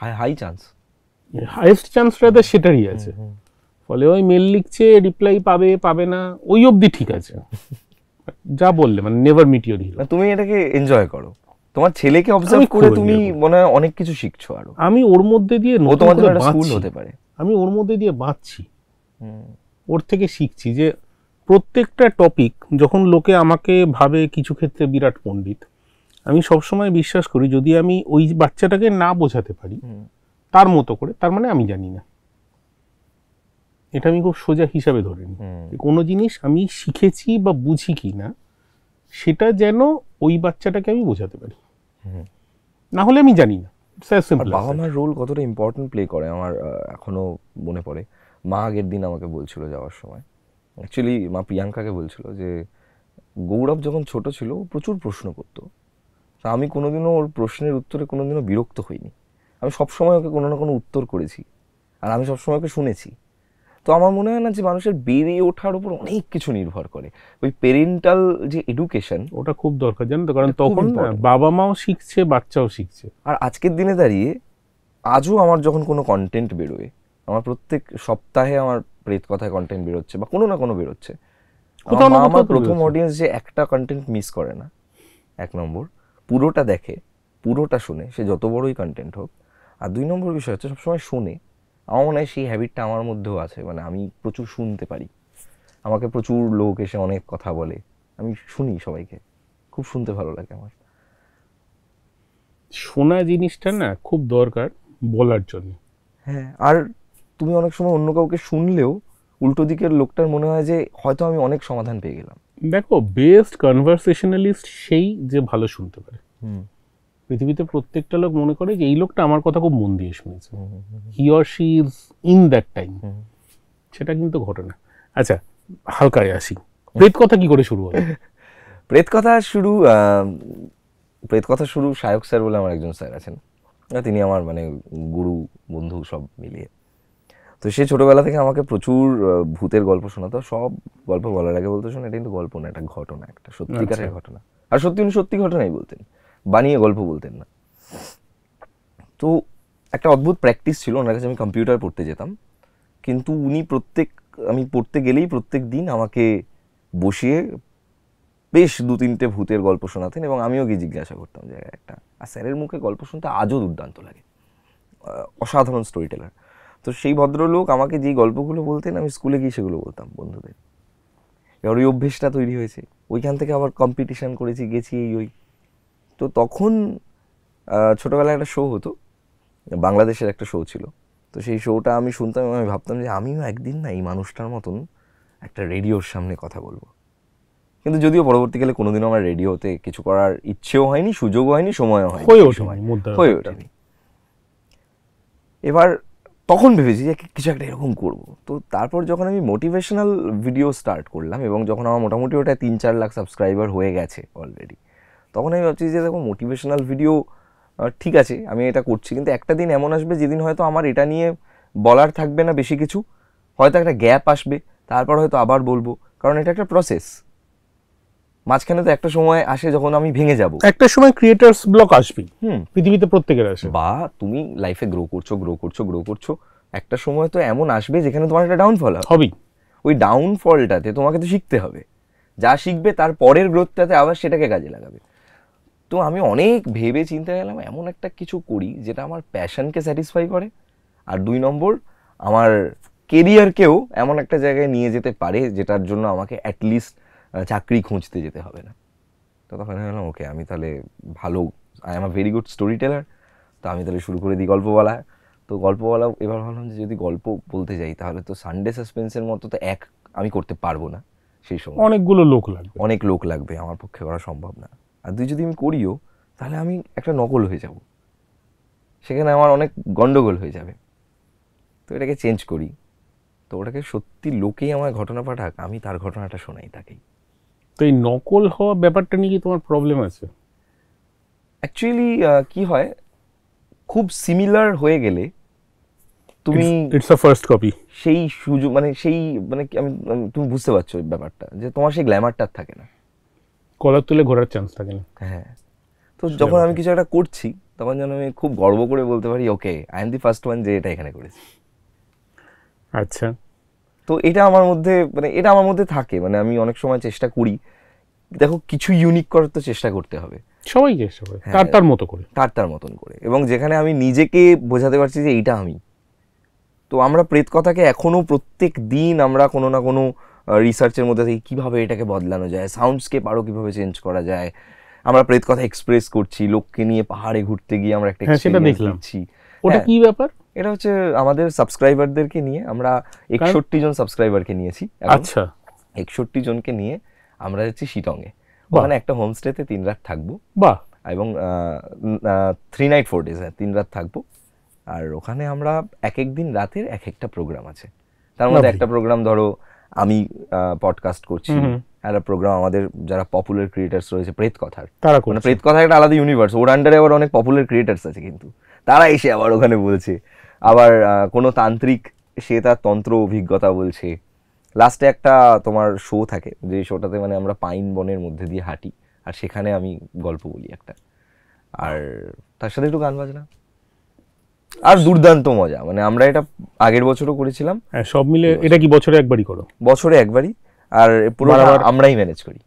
হাই হাই চান্স হাইয়েস্ট চান্সটা সেটারই আছে ফলে ওই মেল লিখছে রিপ্লাই পাবে পাবে না ওই অবধি ঠিক আছে [LAUGHS] যা বললে মানে নেভার মিট ইউর হিরো তুমি এটাকে এনজয় করো তোমার ছেলেকে অবজার্ভ করে তুমি মনে হয় অনেক কিছু শিখছো আরো আমি ওর মধ্যে দিয়ে নতুন জন্য স্কুল হতে পারে আমি ওর মধ্যে দিয়ে বাঁচছি ওর থেকে শিখছি যে প্রত্যেকটা টপিক যখন লোকে আমাকে ভাবে কিছু ক্ষেত্রে বিরাট পণ্ডিত আমি সবসময় বিশ্বাস করি যদি আমি ওই বাচ্চাটাকে না বোঝাতে পারি তার মতো করে তার মানে আমি জানি না এটা আমি খুব সোজা হিসাবে ধরে নিই কোনো জিনিস আমি শিখেছি বা বুঝি কি না সেটা যেন ওই বাচ্চাটাকে আমি বোঝাতে পারি না হলে আমি জানি না বাবা মার রোল কতটা ইম্পর্টেন্ট প্লে করে আমার এখনো মনে পড়ে মা আগের দিন আমাকে বলছিল যাওয়ার সময় অ্যাকচুয়ালি মা প্রিয়াঙ্কাকে বলছিল যে গৌরব যখন ছোট ছিল প্রচুর প্রশ্ন করতো তা আমি কোনোদিনও ওর প্রশ্নের উত্তরে কোনোদিনও বিরক্ত হইনি আমি সবসময় ওকে কোনো না কোনো উত্তর করেছি আর আমি সবসময় ওকে শুনেছি তো আমার মনে হয় না যে মানুষের বেড়ে ওঠার উপর অনেক কিছু নির্ভর করে ওই পেরেন্টাল যে এডুকেশন ওটা খুব দরকার জানেন তো কারণ তখন বাবা মাও শিখছে বাচ্চাও শিখছে আর আজকের দিনে দাঁড়িয়ে আজও আমার যখন কোনো কন্টেন্ট বেরোয় আমার প্রত্যেক সপ্তাহে আমার প্রেত কথায় কন্টেন্ট বেরোচ্ছে বা কোনো না কোনো বেরোচ্ছে আমার প্রথম অডিয়েন্স যে একটা কন্টেন্ট মিস করে না এক নম্বর পুরোটা দেখে পুরোটা শুনে সে যত বড়ই কন্টেন্ট হোক আর দুই নম্বর বিষয় হচ্ছে সবসময় শুনে আমার মনে হয় সেই হ্যাবিটটা আমার মধ্যেও আছে মানে আমি প্রচুর শুনতে পারি আমাকে প্রচুর লোক এসে অনেক কথা বলে আমি শুনি সবাইকে খুব শুনতে ভালো লাগে আমার শোনা জিনিসটা না খুব দরকার বলার জন্য হ্যাঁ আর তুমি অনেক সময় অন্য কাউকে শুনলেও উল্টো দিকের লোকটার মনে হয় যে হয়তো আমি অনেক সমাধান পেয়ে গেলাম দেখো বেস্ট কনভারসেশনালিস্ট সেই যে ভালো শুনতে পারে পৃথিবীতে প্রত্যেকটা লোক মনে করে যে এই লোকটা আমার কথা খুব মন দিয়ে শুনেছে he or she is in that time সেটা কিন্তু ঘটনা আচ্ছা হালকায় আসি প্রেত কথা কি করে শুরু হয় [LAUGHS] প্রেত কথা শুরু প্রেত কথা শুরু শায়ক স্যার বলে আমার একজন স্যার আছেন তিনি আমার মানে গুরু বন্ধু সব মিলিয়ে তো সে ছোটোবেলা থেকে আমাকে প্রচুর ভূতের গল্প শোনাতো সব গল্প বলার আগে বলতো শোনা এটা কিন্তু গল্প না একটা ঘটনা একটা সত্যিকারের আচ্ছা। ঘটনা আর সত্যি উনি সত্যি ঘটনাই বলতেন বানিয়ে গল্প বলতেন না তো একটা অদ্ভুত প্র্যাকটিস ছিল ওনার কাছে আমি কম্পিউটার পড়তে যেতাম কিন্তু উনি প্রত্যেক আমি পড়তে গেলেই প্রত্যেক দিন আমাকে বসিয়ে বেশ দু তিনটে ভূতের গল্প শোনাতেন এবং আমিও গিয়ে জিজ্ঞাসা করতাম যে একটা আর স্যারের মুখে গল্প শুনতে আজও দুর্দান্ত লাগে অসাধারণ স্টোরি টেলার তো সেই ভদ্রলোক আমাকে যে গল্পগুলো বলতেন আমি স্কুলে গিয়ে সেগুলো বলতাম বন্ধুদের এবার ওই অভ্যেসটা তৈরি হয়েছে ওইখান থেকে আবার কম্পিটিশান করেছি গেছি এই ওই তো তখন ছোটোবেলায় একটা শো হতো বাংলাদেশের একটা শো ছিল তো সেই শোটা আমি শুনতাম আমি ভাবতাম যে আমিও একদিন না এই মানুষটার মতন একটা রেডিওর সামনে কথা বলবো কিন্তু যদিও পরবর্তীকালে কোনোদিনও আমার রেডিওতে কিছু করার ইচ্ছেও হয়নি সুযোগও হয়নি সময়ও হয়নি হয়ে ওঠেনি এবার তখন ভেবেছি যে কিছু একটা এরকম করব তো তারপর যখন আমি মোটিভেশনাল ভিডিও স্টার্ট করলাম এবং যখন আমার মোটামুটি ওটা তিন চার লাখ সাবস্ক্রাইবার হয়ে গেছে অলরেডি তখন আমি ভাবছি যে দেখো মোটিভেশনাল ভিডিও ঠিক আছে আমি এটা করছি কিন্তু একটা দিন এমন আসবে যেদিন হয়তো আমার এটা নিয়ে বলার থাকবে না বেশি কিছু হয়তো একটা গ্যাপ আসবে তারপর হয়তো আবার বলবো কারণ এটা একটা প্রসেস মাঝখানে তো একটা সময় আসে যখন আমি ভেঙে যাব একটা সময় ক্রিয়েটার্স ব্লক আসবে হুম পৃথিবীতে প্রত্যেকের আসে বা তুমি লাইফে গ্রো করছো গ্রো করছো গ্রো করছো একটা সময় তো এমন আসবে যেখানে তোমার একটা ডাউনফল হবে ওই ডাউনফলটাতে তোমাকে তো শিখতে হবে যা শিখবে তার পরের গ্রোথটাতে আবার সেটাকে কাজে লাগাবে তো আমি অনেক ভেবে চিন্তা গেলাম এমন একটা কিছু করি যেটা আমার প্যাশনকে স্যাটিসফাই করে আর দুই নম্বর আমার কেরিয়ারকেও এমন একটা জায়গায় নিয়ে যেতে পারে যেটার জন্য আমাকে অ্যাটলিস্ট চাকরি খুঁজতে যেতে হবে না তো তখন হলাম ওকে আমি তাহলে ভালো I am a very good story teller তো আমি তাহলে শুরু করে দিই গল্প বলা তো গল্প বলা এবার ভাবলাম যে যদি গল্প বলতে যাই তাহলে তো সানডে সাসপেন্সের মতো তো এক আমি করতে পারবো না সেই সময় অনেকগুলো লোক লাগবে অনেক লোক লাগবে আমার পক্ষে করা সম্ভব না আর তুই যদি আমি করিও তাহলে আমি একটা নকল হয়ে যাব সেখানে আমার অনেক গণ্ডগোল হয়ে যাবে তো এটাকে চেঞ্জ করি তো ওটাকে সত্যি লোকেই আমার ঘটনা পাঠাক আমি তার ঘটনাটা শোনাই তাকেই তো এই নকল হওয়া ব্যাপারটা নিয়ে কি তোমার প্রবলেম আছে অ্যাকচুয়ালি কি হয় খুব সিমিলার হয়ে গেলে তুমি ইটস আ ফার্স্ট কপি সেই সুযোগ মানে সেই মানে আমি তুমি বুঝতে পারছো ব্যাপারটা যে তোমার সেই গ্ল্যামারটা থাকে না কলার তুলে ঘোরার চান্স থাকে না হ্যাঁ তো যখন আমি কিছু একটা করছি তখন যেন আমি খুব গর্ব করে বলতে পারি okay I am the first one যে এটা এখানে করেছি আচ্ছা তো এটা আমার মধ্যে মানে এটা আমার মধ্যে থাকে মানে আমি অনেক সময় চেষ্টা করি দেখো কিছু ইউনিক করার তো চেষ্টা করতে হবে সবাই চেষ্টা হ্যাঁ, তার তার মতো করে তার তার মতন করে এবং যেখানে আমি নিজেকে বোঝাতে পারছি যে এইটা আমি তো আমরা প্রেত কথাকে এখনও প্রত্যেক দিন আমরা কোনো না কোনো রিসার্চের মধ্যে থেকে কীভাবে এটাকে বদলানো যায় সাউন্ডসকে আরও কীভাবে চেঞ্জ করা যায় আমরা প্রেত কথা এক্সপ্রেস করছি লোককে নিয়ে পাহাড়ে ঘুরতে গিয়ে আমরা একটা হ্যাঁ, সেটা দেখলাম ওটা হ্যাঁ। কি ব্যাপার এটা হচ্ছে আমাদের সাবস্ক্রাইবারদেরকে নিয়ে আমরা একষট্টি জন সাবস্ক্রাইবারকে নিয়েছি আচ্ছা একষট্টি জনকে নিয়ে আমরা যাচ্ছি শিটংয়ে ওখানে একটা হোমস্টেতে তিন রাত থাকবো বা এবং থ্রি নাইট ফোর ডেজ হ্যাঁ তিন রাত থাকবো আর ওখানে আমরা এক এক দিন রাতের এক একটা প্রোগ্রাম আছে তার মধ্যে একটা প্রোগ্রাম ধরো আমি পডকাস্ট করছি একটা প্রোগ্রাম আমাদের যারা পপুলার ক্রিয়েটার্স রয়েছে প্রেত কথার তারা মানে প্রেত কথার একটা আলাদা ইউনিভার্স ওর আন্ডারে আবার অনেক পপুলার ক্রিয়েটার্স আছে কিন্তু তারা এসে আবার ওখানে বলছে আবার কোনো তান্ত্রিক সে তার তন্ত্র অভিজ্ঞতা বলছে লাস্টে একটা তোমার শো থাকে যে শোটাতে মানে আমরা পাইন বনের মধ্যে দিয়ে হাঁটি আর সেখানে আমি গল্প বলি একটা আর তার সাথে একটু গান বাজনা আর দুর্দান্ত মজা মানে আমরা এটা আগের বছরও করেছিলাম হ্যাঁ সব মিলে এটা কি বছরে একবারই করো বছরে একবারই আর পুরো আমরাই ম্যানেজ করি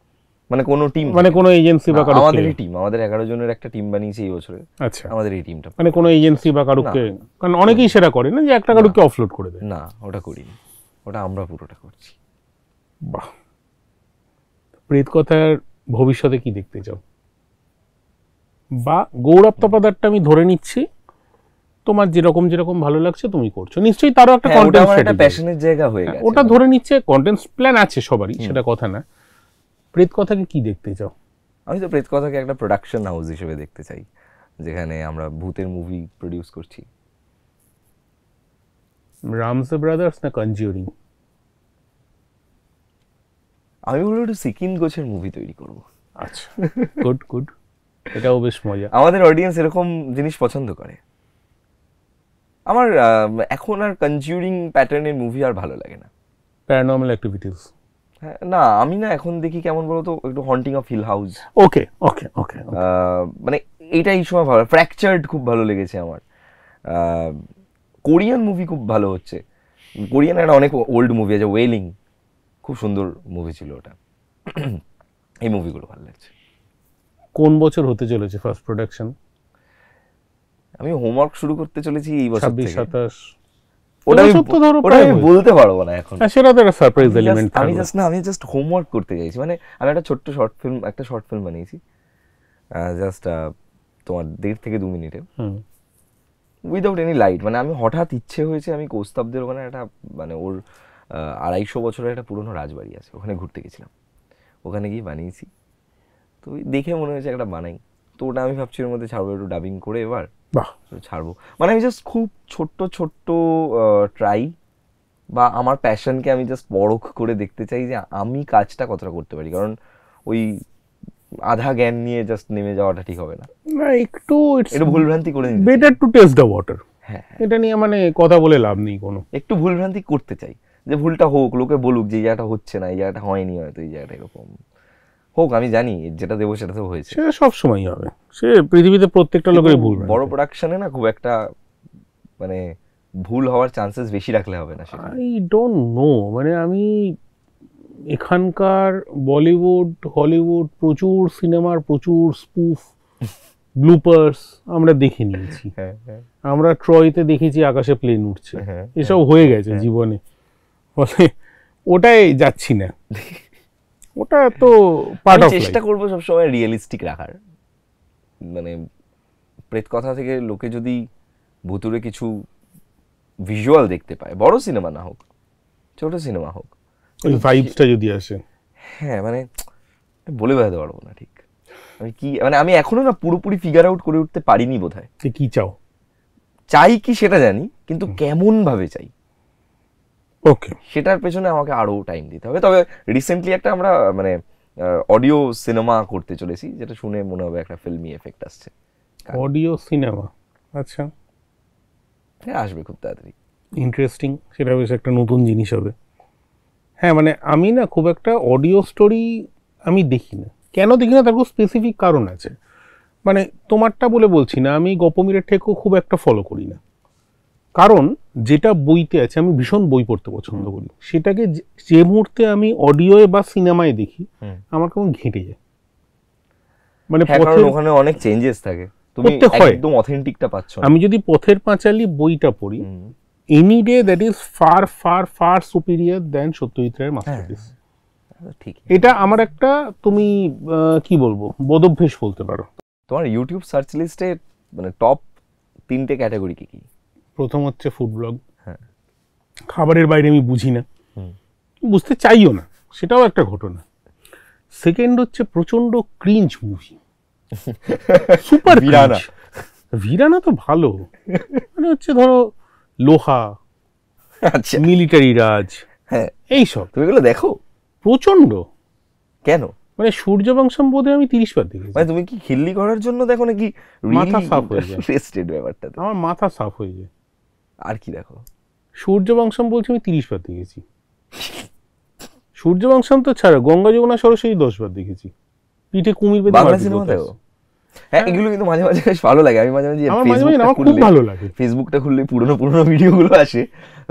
মানে কোনো টিম মানে কোনো এজেন্সি বা কারো আমাদের টিম আমাদের এগারো জনের একটা টিম বানিয়েছি এই বছরে আচ্ছা আমাদের এই টিমটা মানে কোনো এজেন্সি বা কারুকে কারণ অনেকেই সেটা করে না যে একটা কারুকে অফলোড করে দেয় না ওটা করিনি ওটা আমরা পুরোটা করছি বাহ প্রেত কথার ভবিষ্যতে কি দেখতে চাও বা গৌরব তপাদারটা আমি ধরে নিচ্ছি তোমার যেরকম যেরকম ভালো লাগছে তুমি করছো নিশ্চয়ই তারও একটা কন্টেন্ট হ্যাঁ, একটা প্যাশনের জায়গা হয়ে হ্যাঁ, গেছে ওটা ধরে নিচ্ছে কন্টেন্ট প্ল্যান আছে সবারই সেটা কথা না প্রেত কথাকে কি দেখতে চাও আমি তো প্রেত কথাকে একটা প্রোডাকশন হাউস হিসেবে দেখতে চাই যেখানে আমরা ভূতের মুভি প্রোডিউস করছি রামস ব্রাদার্স না কনজিউরিং আমি বলবো একটু সিকিম গোছের মুভি তৈরি করব আচ্ছা গুড গুড এটাও বেশ মজা আমাদের অডিয়েন্স এরকম জিনিস পছন্দ করে আমার এখন আর কনজিউরিং প্যাটার্নের মুভি আর ভালো লাগে না প্যারানর্মাল অ্যাক্টিভিটিস হ্যাঁ, না আমি না এখন দেখি কেমন বলতো একটু haunting of Hill House okay okay okay মানে এইটা এই সময় ভালো ফ্র্যাকচার্ড খুব ভালো লেগেছে আমার কোরিয়ান মুভি খুব ভালো হচ্ছে কোরিয়ান একটা অনেক ওল্ড মুভি আছে ওয়েলিং খুব সুন্দর মুভি ছিল ওটা এই মুভিগুলো ভালো লাগছে কোন বছর হতে চলেছে ফার্স্ট প্রোডাকশন আমি হোমওয়ার্ক শুরু করতে চলেছি এই বছর ছাব্বিশ সাতাশ ওটা ধরো বলতে পারবো না হ্যাঁ, সেটা তো আমি জাস্ট না আমি জাস্ট হোমওয়ার্ক করতে চাইছি মানে আমি একটা ছোট্ট শর্ট ফিল্ম একটা শর্ট ফিল্ম বানিয়েছি জাস্ট তোমার দেড় থেকে দু মিনিটে এনি লাইট মানে আমি হঠাৎ ইচ্ছে হয়েছে আমি কৌস্তাবদের ওখানে একটা মানে ওর আড়াইশো বছরের একটা পুরনো রাজবাড়ি আছে ওখানে ঘুরতে গেছিলাম ওখানে গিয়ে বানিয়েছি তো দেখে মনে হয়েছে একটা বানাই তো ওটা আমি ভাবছি ওর মধ্যে ছাড়বো একটু ডাবিং করে এবার বাহ ছাড়বো মানে আমি জাস্ট খুব ছোট্ট ছোট্ট ট্রাই বা আমার প্যাশনকে আমি জাস্ট পরখ করে দেখতে চাই যে আমি কাজটা কতটা করতে পারি কারণ ওই আধা জ্ঞান নিয়ে জাস্ট নেমে যাওয়াটা ঠিক হবে না না একটু একটু ভুলভ্রান্তি করে better to test the water হ্যাঁ এটা নিয়ে মানে কথা বলে লাভ নেই কোনো একটু ভুলভ্রান্তি করতে চাই যে ভুলটা হোক লোকে বলুক যে এই জায়গাটা হচ্ছে না এই জায়গাটা হয়নি হয়তো এই জায়গাটা এরকম হোক আমি জানি যেটা দেবো সেটা তো হয়েছে সব সময়ই হবে সে পৃথিবীতে প্রত্যেকটা লোকের ভুল বড় প্রোডাকশনে না খুব একটা মানে ভুল হওয়ার চান্সেস বেশি রাখলে হবে না আই ডোন্ট নো মানে আমি এখানকার বলিউড হলিউড প্রচুর সিনেমার প্রচুর স্পুফ [LAUGHS] ব্লুপার্স আমরা দেখে নিয়েছি হ্যাঁ, হ্যাঁ। আমরা ট্রয়তে দেখেছি আকাশে প্লেন উঠছে হ্যাঁ, এসব হয়ে গেছে জীবনে ফলে ওটাই যাচ্ছি না [LAUGHS] ওটা তো পার্ট অফ চেষ্টা করব সব সময় রিয়েলিস্টিক রাখার মানে প্রেত কথা থেকে লোকে যদি ভুতুরে কিছু ভিজুয়াল দেখতে পায় বড় সিনেমা না হোক ছোট সিনেমা হোক ওই ভাইবটা যদি আসে হ্যাঁ মানে বলে বেড়াতে পারবো না ঠিক আমি কি মানে আমি এখনো না পুরোপুরি ফিগার আউট করে উঠতে পারিনি বোধহয় কি চাও চাই কি সেটা জানি কিন্তু কেমন ভাবে চাই ওকে সেটার পেছনে আমাকে আরও টাইম দিতে হবে তবে রিসেন্টলি একটা আমরা মানে অডিও সিনেমা করতে চলেছি যেটা শুনে মনে হবে একটা ফিল্মি এফেক্ট আসছে অডিও সিনেমা আচ্ছা হ্যাঁ আসবে খুব তাড়াতাড়ি ইন্টারেস্টিং সেটা বেশ একটা নতুন জিনিস হবে হ্যাঁ মানে আমি না খুব একটা অডিও স্টোরি আমি দেখি না কেন দেখি না তার খুব স্পেসিফিক কারণ আছে মানে তোমারটা বলে বলছি না আমি গপমিরের ঠেকও খুব একটা ফলো করি না কারণ যেটা বইতে আছে আমি ভীষণ বই পড়তে পছন্দ করি সেটাকে যে মুহূর্তে আমি অডিওয়ে বা সিনেমায় দেখি আমার কেমন ঘেঁটে যায় মানে হ্যাঁ, ওখানে অনেক চেঞ্জেস থাকে তুমি পাচ্ছ আমি যদি পথের পাঁচালী বইটা পড়ি any day that is far far far superior than Satyajit রায়ের মাস্টারপিস ঠিক এটা আমার একটা তুমি কি বলবো বদভ্যেস বলতে পারো তোমার ইউটিউব সার্চ লিস্টে মানে টপ তিনটে ক্যাটাগরি কি কি প্রথম হচ্ছে ফুড ব্লগ হ্যাঁ খাবারের বাইরে আমি বুঝি না বুঝতে চাইও না সেটাও একটা ঘটনা সেকেন্ড হচ্ছে প্রচন্ড cringe movie super Veerana Veerana তো ভালো মানে হচ্ছে ধরো লোহা আচ্ছা মিলিটারি রাজ হ্যাঁ এইসব তুমি এগুলো দেখো প্রচন্ড কেন মানে সূর্য বংশম বোধে আমি তিরিশ বার দেখেছি মানে তুমি কি খিল্লি করার জন্য দেখো নাকি মাথা সাফ হয়ে যায় [LAUGHS] ব্যাপারটা আমার মাথা সাফ হয়ে যায় আর কি দেখো সূর্যবংশম বলছি আমি তিরিশ বার দেখেছি বংশম তো ছাড়া গঙ্গা যমুনা সরস্বতী দশ বার দেখেছি পিঠে কুমির হ্যাঁ এগুলো কিন্তু মাঝে মাঝে বেশ ভালো লাগে আমি মাঝে মাঝে ভালো লাগে ফেসবুকটা খুললে পুরনো পুরনো ভিডিওগুলো আসে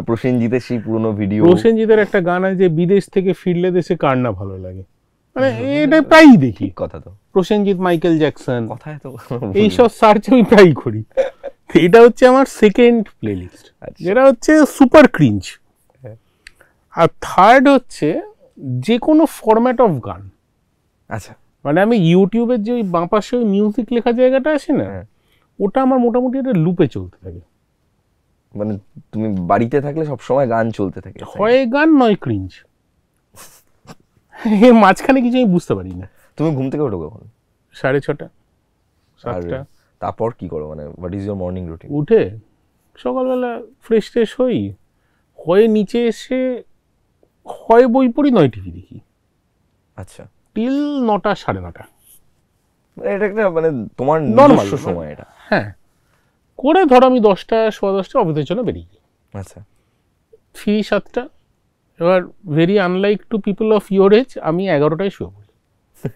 প্রসেনজিতের সেই পুরনো ভিডিও প্রসেনজিতের একটা গান আছে যে বিদেশ থেকে ফিরলে দেশে কার না ভালো লাগে মানে এটা প্রায়ই দেখি কথা তো প্রসেনজিৎ মাইকেল জ্যাকসন কথায় তো এইসব সার্চ আমি প্রায়ই করি এটা হচ্ছে আমার সেকেন্ড আচ্ছা। প্লেলিস্ট যেটা হচ্ছে সুপার হ্যাঁ। ক্রিঞ্জ আর থার্ড হচ্ছে যে কোনো ফরম্যাট অফ গান আচ্ছা মানে আমি ইউটিউবের যে ওই বাঁপাশে ওই মিউজিক লেখা জায়গাটা আসে না হ্যাঁ। ওটা আমার মোটামুটি একটা লুপে চলতে থাকে মানে তুমি বাড়িতে থাকলে সব সময় গান চলতে থাকে হয় গান নয় ক্রিঞ্জ এর মাঝখানে কিছু আমি বুঝতে পারি না তুমি ঘুম থেকে ওঠো কখন সাড়ে ছটা সাতটা তারপর কি করো মানে what is your morning routine উঠে সকালবেলা ফ্রেশ ট্রেশ হই হয়ে নিচে এসে হয় বই পড়ি নয় টিভি দেখি আচ্ছা টিল নটা সাড়ে নটা এটা একটা মানে তোমার নর্মাল সময় এটা হ্যাঁ করে ধরো আমি দশটা সোয়া দশটা অফিসের জন্য বেরিয়ে গেলাম আচ্ছা ফি সাতটা এবার very unlike to people of your age আমি এগারোটায় শুয়ে পড়ি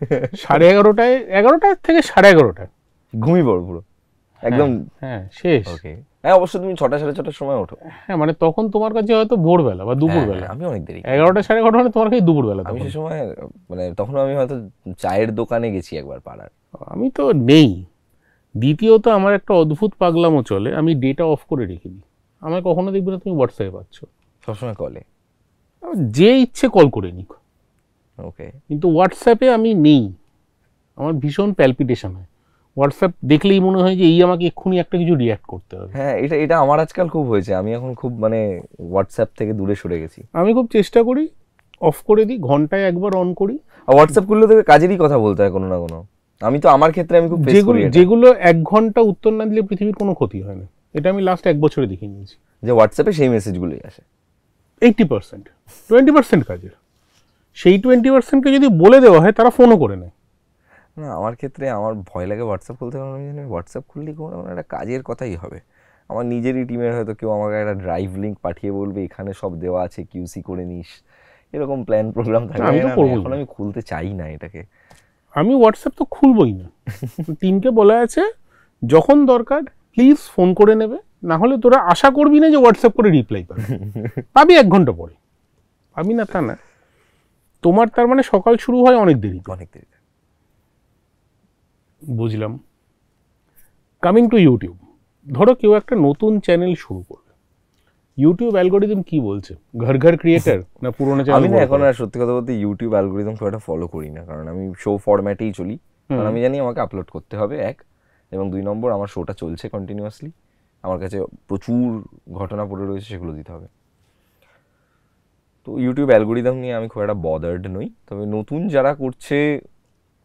[LAUGHS] সাড়ে এগারোটায় এগারোটা থেকে সাড়ে এগারোটায় ঘুমিয়ে পড়ো পুরো হ্যাঁ, একদম হ্যাঁ শেষ ওকে হ্যাঁ অবশ্য তুমি ছটা সাড়ে ছটার সময় ওঠো হ্যাঁ মানে তখন তোমার কাছে হয়তো ভোরবেলা বা দুপুরবেলা হ্যাঁ, হ্যাঁ, আমি অনেক দেরি এগারোটা সাড়ে এগারোটা মানে তোমার কাছে দুপুরবেলা আমি সে সময় মানে তখন আমি হয়তো চায়ের দোকানে গেছি একবার পাড়ার আমি তো নেই দ্বিতীয়ত আমার একটা অদ্ভুত পাগলামও চলে আমি ডেটা অফ করে রেখে দিই আমায় কখনো দেখবে না তুমি হোয়াটসঅ্যাপে পাচ্ছ সবসময় কলে যে ইচ্ছে কল করে নিক ওকে কিন্তু হোয়াটসঅ্যাপে আমি নেই আমার ভীষণ প্যালপিটেশন হয় হোয়াটসঅ্যাপ দেখলেই মনে হয় যে এই আমাকে এক্ষুনি একটা কিছু রিয়াক্ট করতে হবে হ্যাঁ এটা এটা আমার আজকাল খুব হয়েছে আমি এখন খুব মানে হোয়াটসঅ্যাপ থেকে দূরে সরে গেছি আমি খুব চেষ্টা করি অফ করে দিই ঘন্টায় একবার অন করি আর হোয়াটসঅ্যাপ করলে তো কাজেরই কথা বলতে হয় কোনো না কোনো আমি তো আমার ক্ষেত্রে আমি খুব যেগুলো যেগুলো এক ঘন্টা উত্তর না দিলে পৃথিবীর কোনো ক্ষতি হয় না এটা আমি লাস্ট এক বছরে দেখে নিয়েছি যে হোয়াটসঅ্যাপে সেই মেসেজগুলোই আসে এইটি পার্সেন্ট টোয়েন্টি পার্সেন্ট কাজের সেই টোয়েন্টি পার্সেন্টকে যদি বলে দেওয়া হয় তারা ফোনও করে নেয় না আমার ক্ষেত্রে আমার ভয় লাগে হোয়াটসঅ্যাপ খুলতে কারণ আমি জানি হোয়াটসঅ্যাপ খুললে কোনো না একটা কাজের কথাই হবে আমার নিজেরই টিমের হয়তো কেউ আমাকে একটা ড্রাইভ লিঙ্ক পাঠিয়ে বলবে এখানে সব দেওয়া আছে কিউসি করে নিস এরকম প্ল্যান প্রোগ্রাম থাকে এখন আমি খুলতে চাই না এটাকে আমি হোয়াটসঅ্যাপ তো খুলবই না টিমকে বলা আছে যখন দরকার প্লিজ ফোন করে নেবে না হলে তোরা আশা করবি না যে হোয়াটসঅ্যাপ করে রিপ্লাই পাবি পাবি এক ঘন্টা পরে পাবি না তা না তোমার তার মানে সকাল শুরু হয় অনেক দেরি অনেক দেরি বুঝলাম কামিং টু ইউটিউব ধরো কেউ একটা নতুন চ্যানেল শুরু করবে ইউটিউব অ্যালগোরিদম কি বলছে ঘর ঘর ক্রিয়েটার না পুরোনো চ্যানেল আমি এখন আর সত্যি কথা বলতে ইউটিউব অ্যালগোরিদম খুব একটা ফলো করি না কারণ আমি শো ফরম্যাটেই চলি কারণ আমি জানি আমাকে আপলোড করতে হবে এক এবং দুই নম্বর আমার শোটা চলছে কন্টিনিউয়াসলি আমার কাছে প্রচুর ঘটনা পড়ে রয়েছে সেগুলো দিতে হবে তো ইউটিউব অ্যালগোরিদম নিয়ে আমি খুব একটা বদার্ড নই তবে নতুন যারা করছে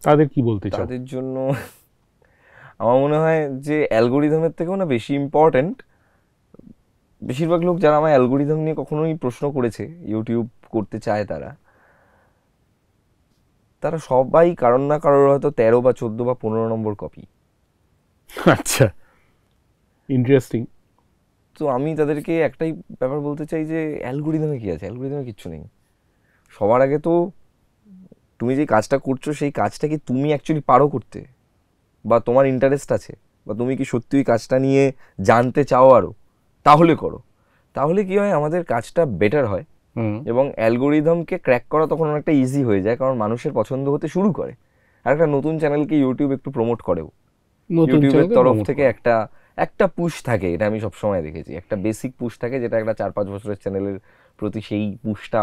তাদের কি বলতে চাও তাদের জন্য আমার মনে হয় যে অ্যালগোরিদমের থেকেও না বেশি ইম্পর্ট্যান্ট বেশিরভাগ লোক যারা আমার অ্যালগোরিদম নিয়ে কখনোই প্রশ্ন করেছে ইউটিউব করতে চায় তারা তারা সবাই কারণ না কারোর হয়তো তেরো বা চোদ্দো বা পনেরো নম্বর কপি আচ্ছা ইন্টারেস্টিং তো আমি তাদেরকে একটাই ব্যাপার বলতে চাই যে অ্যালগোরিদমে কী আছে অ্যালগোরিদমে কিচ্ছু নেই সবার আগে তো তুমি যে কাজটা করছো সেই কাজটা কি তুমি অ্যাকচুয়ালি পারো করতে বা তোমার ইন্টারেস্ট আছে বা তুমি কি সত্যি ওই কাজটা নিয়ে জানতে চাও আরও তাহলে করো তাহলে কি হয় আমাদের কাজটা বেটার হয় এবং অ্যালগোরিদমকে ক্র্যাক করা তখন অনেকটা ইজি হয়ে যায় কারণ মানুষের পছন্দ হতে শুরু করে আর একটা নতুন চ্যানেলকে ইউটিউব একটু প্রমোট করেও ইউটিউবের তরফ থেকে একটা একটা পুশ থাকে এটা আমি সবসময় দেখেছি একটা বেসিক পুশ থাকে যেটা একটা চার পাঁচ বছরের চ্যানেলের প্রতি সেই পুশটা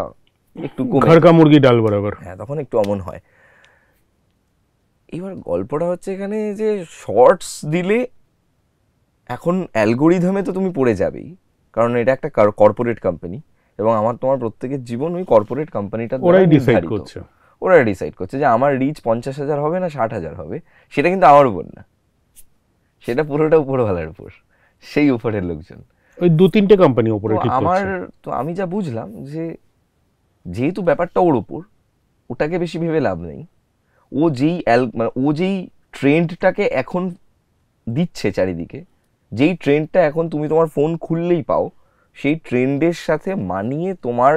একটু ঘরকা মুরগি ডাল বরাবর হ্যাঁ তখন একটু অমন হয় এবার গল্পটা হচ্ছে এখানে যে শর্টস দিলে এখন অ্যালগোরিধমে তো তুমি পড়ে যাবেই কারণ এটা একটা কর্পোরেট কোম্পানি এবং আমার তোমার প্রত্যেকের জীবন ওই কর্পোরেট কোম্পানিটা ওরাই ডিসাইড করছে ওরা ডিসাইড করছে যে আমার রিচ পঞ্চাশ হাজার হবে না ষাট হাজার হবে সেটা কিন্তু আমার উপর না সেটা পুরোটা উপরওয়ালার উপর সেই উপরের লোকজন ওই দু তিনটে কোম্পানি উপরে আমার তো আমি যা বুঝলাম যে যেহেতু ব্যাপারটা ওর ওপর ওটাকে বেশি ভেবে লাভ নেই ও যেই অ্যাল মানে ও যেই ট্রেন্ডটাকে এখন দিচ্ছে চারিদিকে যেই ট্রেন্ডটা এখন তুমি তোমার ফোন খুললেই পাও সেই ট্রেন্ডের সাথে মানিয়ে তোমার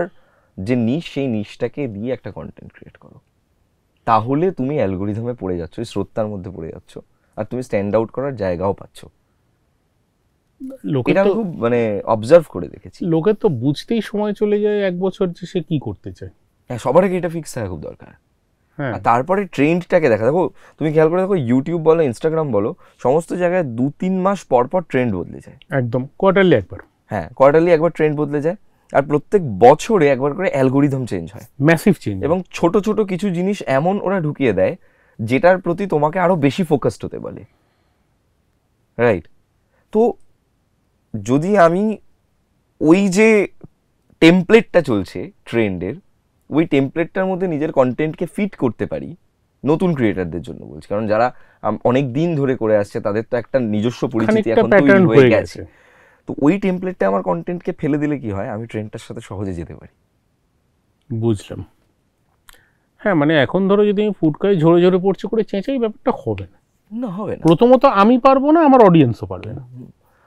যে নিশ সেই নিশটাকে দিয়ে একটা কন্টেন্ট ক্রিয়েট করো তাহলে তুমি অ্যালগোরিদমে পড়ে যাচ্ছ শ্রোতার মধ্যে পড়ে যাচ্ছ আর তুমি স্ট্যান্ড আউট করার জায়গাও পাচ্ছ এটা খুব মানে অবজার্ভ করে দেখেছি লোকের তো বুঝতেই সময় চলে যায় এক বছর যে সে কি করতে চায় হ্যাঁ সবার আগে এটা ফিক্স থাকা খুব দরকার হ্যাঁ তারপরে ট্রেন্ডটাকে দেখা দেখো তুমি খেয়াল করে দেখো ইউটিউব বলো ইনস্টাগ্রাম বলো সমস্ত জায়গায় দু তিন মাস পর পর ট্রেন্ড বদলে যায় একদম কোয়ার্টারলি একবার হ্যাঁ কোয়ার্টারলি একবার ট্রেন্ড বদলে যায় আর প্রত্যেক বছরে একবার করে অ্যালগোরিদম চেঞ্জ হয় ম্যাসিভ চেঞ্জ এবং ছোট ছোট কিছু জিনিস এমন ওরা ঢুকিয়ে দেয় যেটার প্রতি তোমাকে আরো বেশি ফোকাসড হতে বলে রাইট তো যদি আমি ওই যে টেমপ্লেটটা চলছে ট্রেন্ডের ওই টেমপ্লেটটার মধ্যে নিজের কন্টেন্টকে ফিট করতে পারি নতুন ক্রিয়েটারদের জন্য বলছি কারণ যারা অনেক দিন ধরে করে আসছে তাদের তো একটা নিজস্ব পরিচিতি এখন তৈরি হয়ে গেছে তো ওই টেমপ্লেটটা আমার কন্টেন্টকে ফেলে দিলে কি হয় আমি ট্রেন্ডটার সাথে সহজে যেতে পারি বুঝলাম হ্যাঁ মানে এখন ধরো যদি আমি ফুটকায় ঝরে ঝরে পড়ছে করে চেঁচাই ব্যাপারটা হবে না না হবে না প্রথমত আমি পারবো না আমার অডিয়েন্সও পারবে না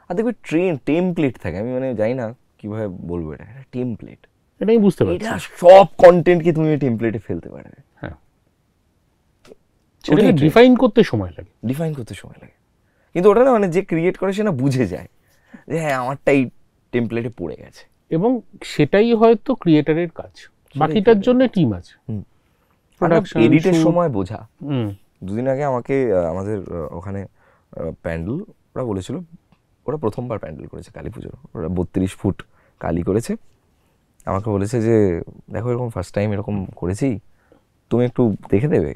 আর দেখবি ট্রেন টেমপ্লেট থাকে আমি মানে জানি না কীভাবে বলবো এটা একটা টেমপ্লেট এটাই বুঝতে পারছি এটা সব কন্টেন্টকে তুমি টেমপ্লেটে ফেলতে পারবে হ্যাঁ সেটাকে ডিফাইন করতে সময় লাগে ডিফাইন করতে সময় লাগে কিন্তু ওটা না মানে যে ক্রিয়েট করে সে না বুঝে যায় যে হ্যাঁ আমারটাই টেমপ্লেটে পড়ে গেছে এবং সেটাই হয়তো ক্রিয়েটারের কাজ বাকিটার জন্য টিম আছে এডিটের সময় বোঝা দুদিন আগে আমাকে আমাদের ওখানে প্যান্ডেল ওরা বলেছিল ওরা প্রথমবার প্যান্ডেল করেছে কালী পুজোর ওরা বত্রিশ ফুট কালি করেছে আমাকে বলেছে যে দেখো এরকম ফার্স্ট টাইম এরকম করেছি তুমি একটু দেখে দেবে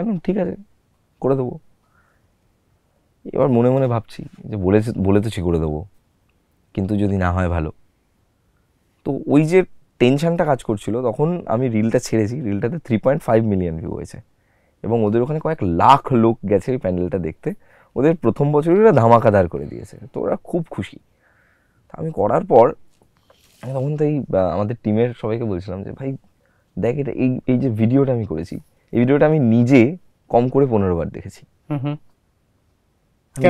একদম ঠিক আছে করে দেবো এবার মনে মনে ভাবছি যে বলেছে বলে তো ঠিক করে দেবো কিন্তু যদি না হয় ভালো তো ওই যে টেনশানটা কাজ করছিল তখন আমি রিলটা ছেড়েছি রিলটাতে three point five million view হয়েছে এবং ওদের ওখানে কয়েক লাখ লোক গেছে ওই প্যান্ডেলটা দেখতে ওদের প্রথম ওরা ধামাকাদার করে দিয়েছে তো ওরা খুব খুশি আমি করার পর আমি তখন তাই আমাদের টিমের সবাইকে বলছিলাম যে ভাই দেখ এটা এই এই যে ভিডিওটা আমি করেছি এই ভিডিওটা আমি নিজে কম করে পনেরো বার দেখেছি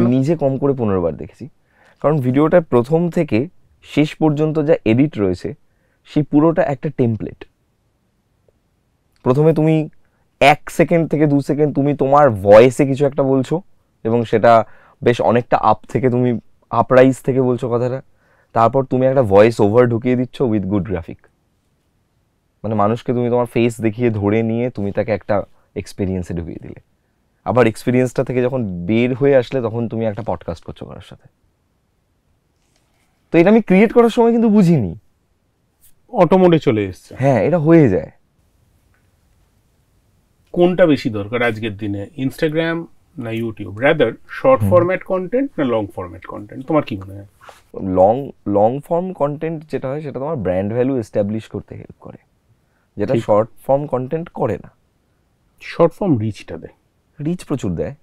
আমি নিজে কম করে পনেরো বার দেখেছি কারণ ভিডিওটা প্রথম থেকে শেষ পর্যন্ত যা এডিট রয়েছে সেই পুরোটা একটা টেমপ্লেট প্রথমে তুমি এক সেকেন্ড থেকে দু সেকেন্ড তুমি তোমার ভয়েসে কিছু একটা বলছো এবং সেটা বেশ অনেকটা আপ থেকে তুমি আপরাইজ থেকে বলছো কথাটা তারপর তুমি একটা ভয়েস ওভার ঢুকিয়ে দিচ্ছ উইথ গুড গ্রাফিক মানে মানুষকে তুমি তোমার ফেস দেখিয়ে ধরে নিয়ে তুমি তাকে একটা এক্সপিরিয়েন্সে ঢুকিয়ে দিলে আবার এক্সপিরিয়েন্সটা থেকে যখন বের হয়ে আসলে তখন তুমি একটা পডকাস্ট করছো কারোর সাথে তো এটা আমি ক্রিয়েট করার সময় কিন্তু বুঝিনি অটোমোডে চলে এসছে হ্যাঁ এটা হয়ে যায় কোনটা বেশি দরকার আজকের দিনে ইনস্টাগ্রাম না YouTube rather short format content না লং ফরম্যাট কন্টেন্ট তোমার কি মনে হয় লং লং ফর্ম কন্টেন্ট যেটা হয় সেটা তোমার ব্র্যান্ড ভ্যালু এস্টাবলিশ করতে হেল্প করে যেটা শর্ট ফর্ম কন্টেন্ট করে না শর্ট ফর্ম রিচটা দেয় রিচ প্রচুর দেয়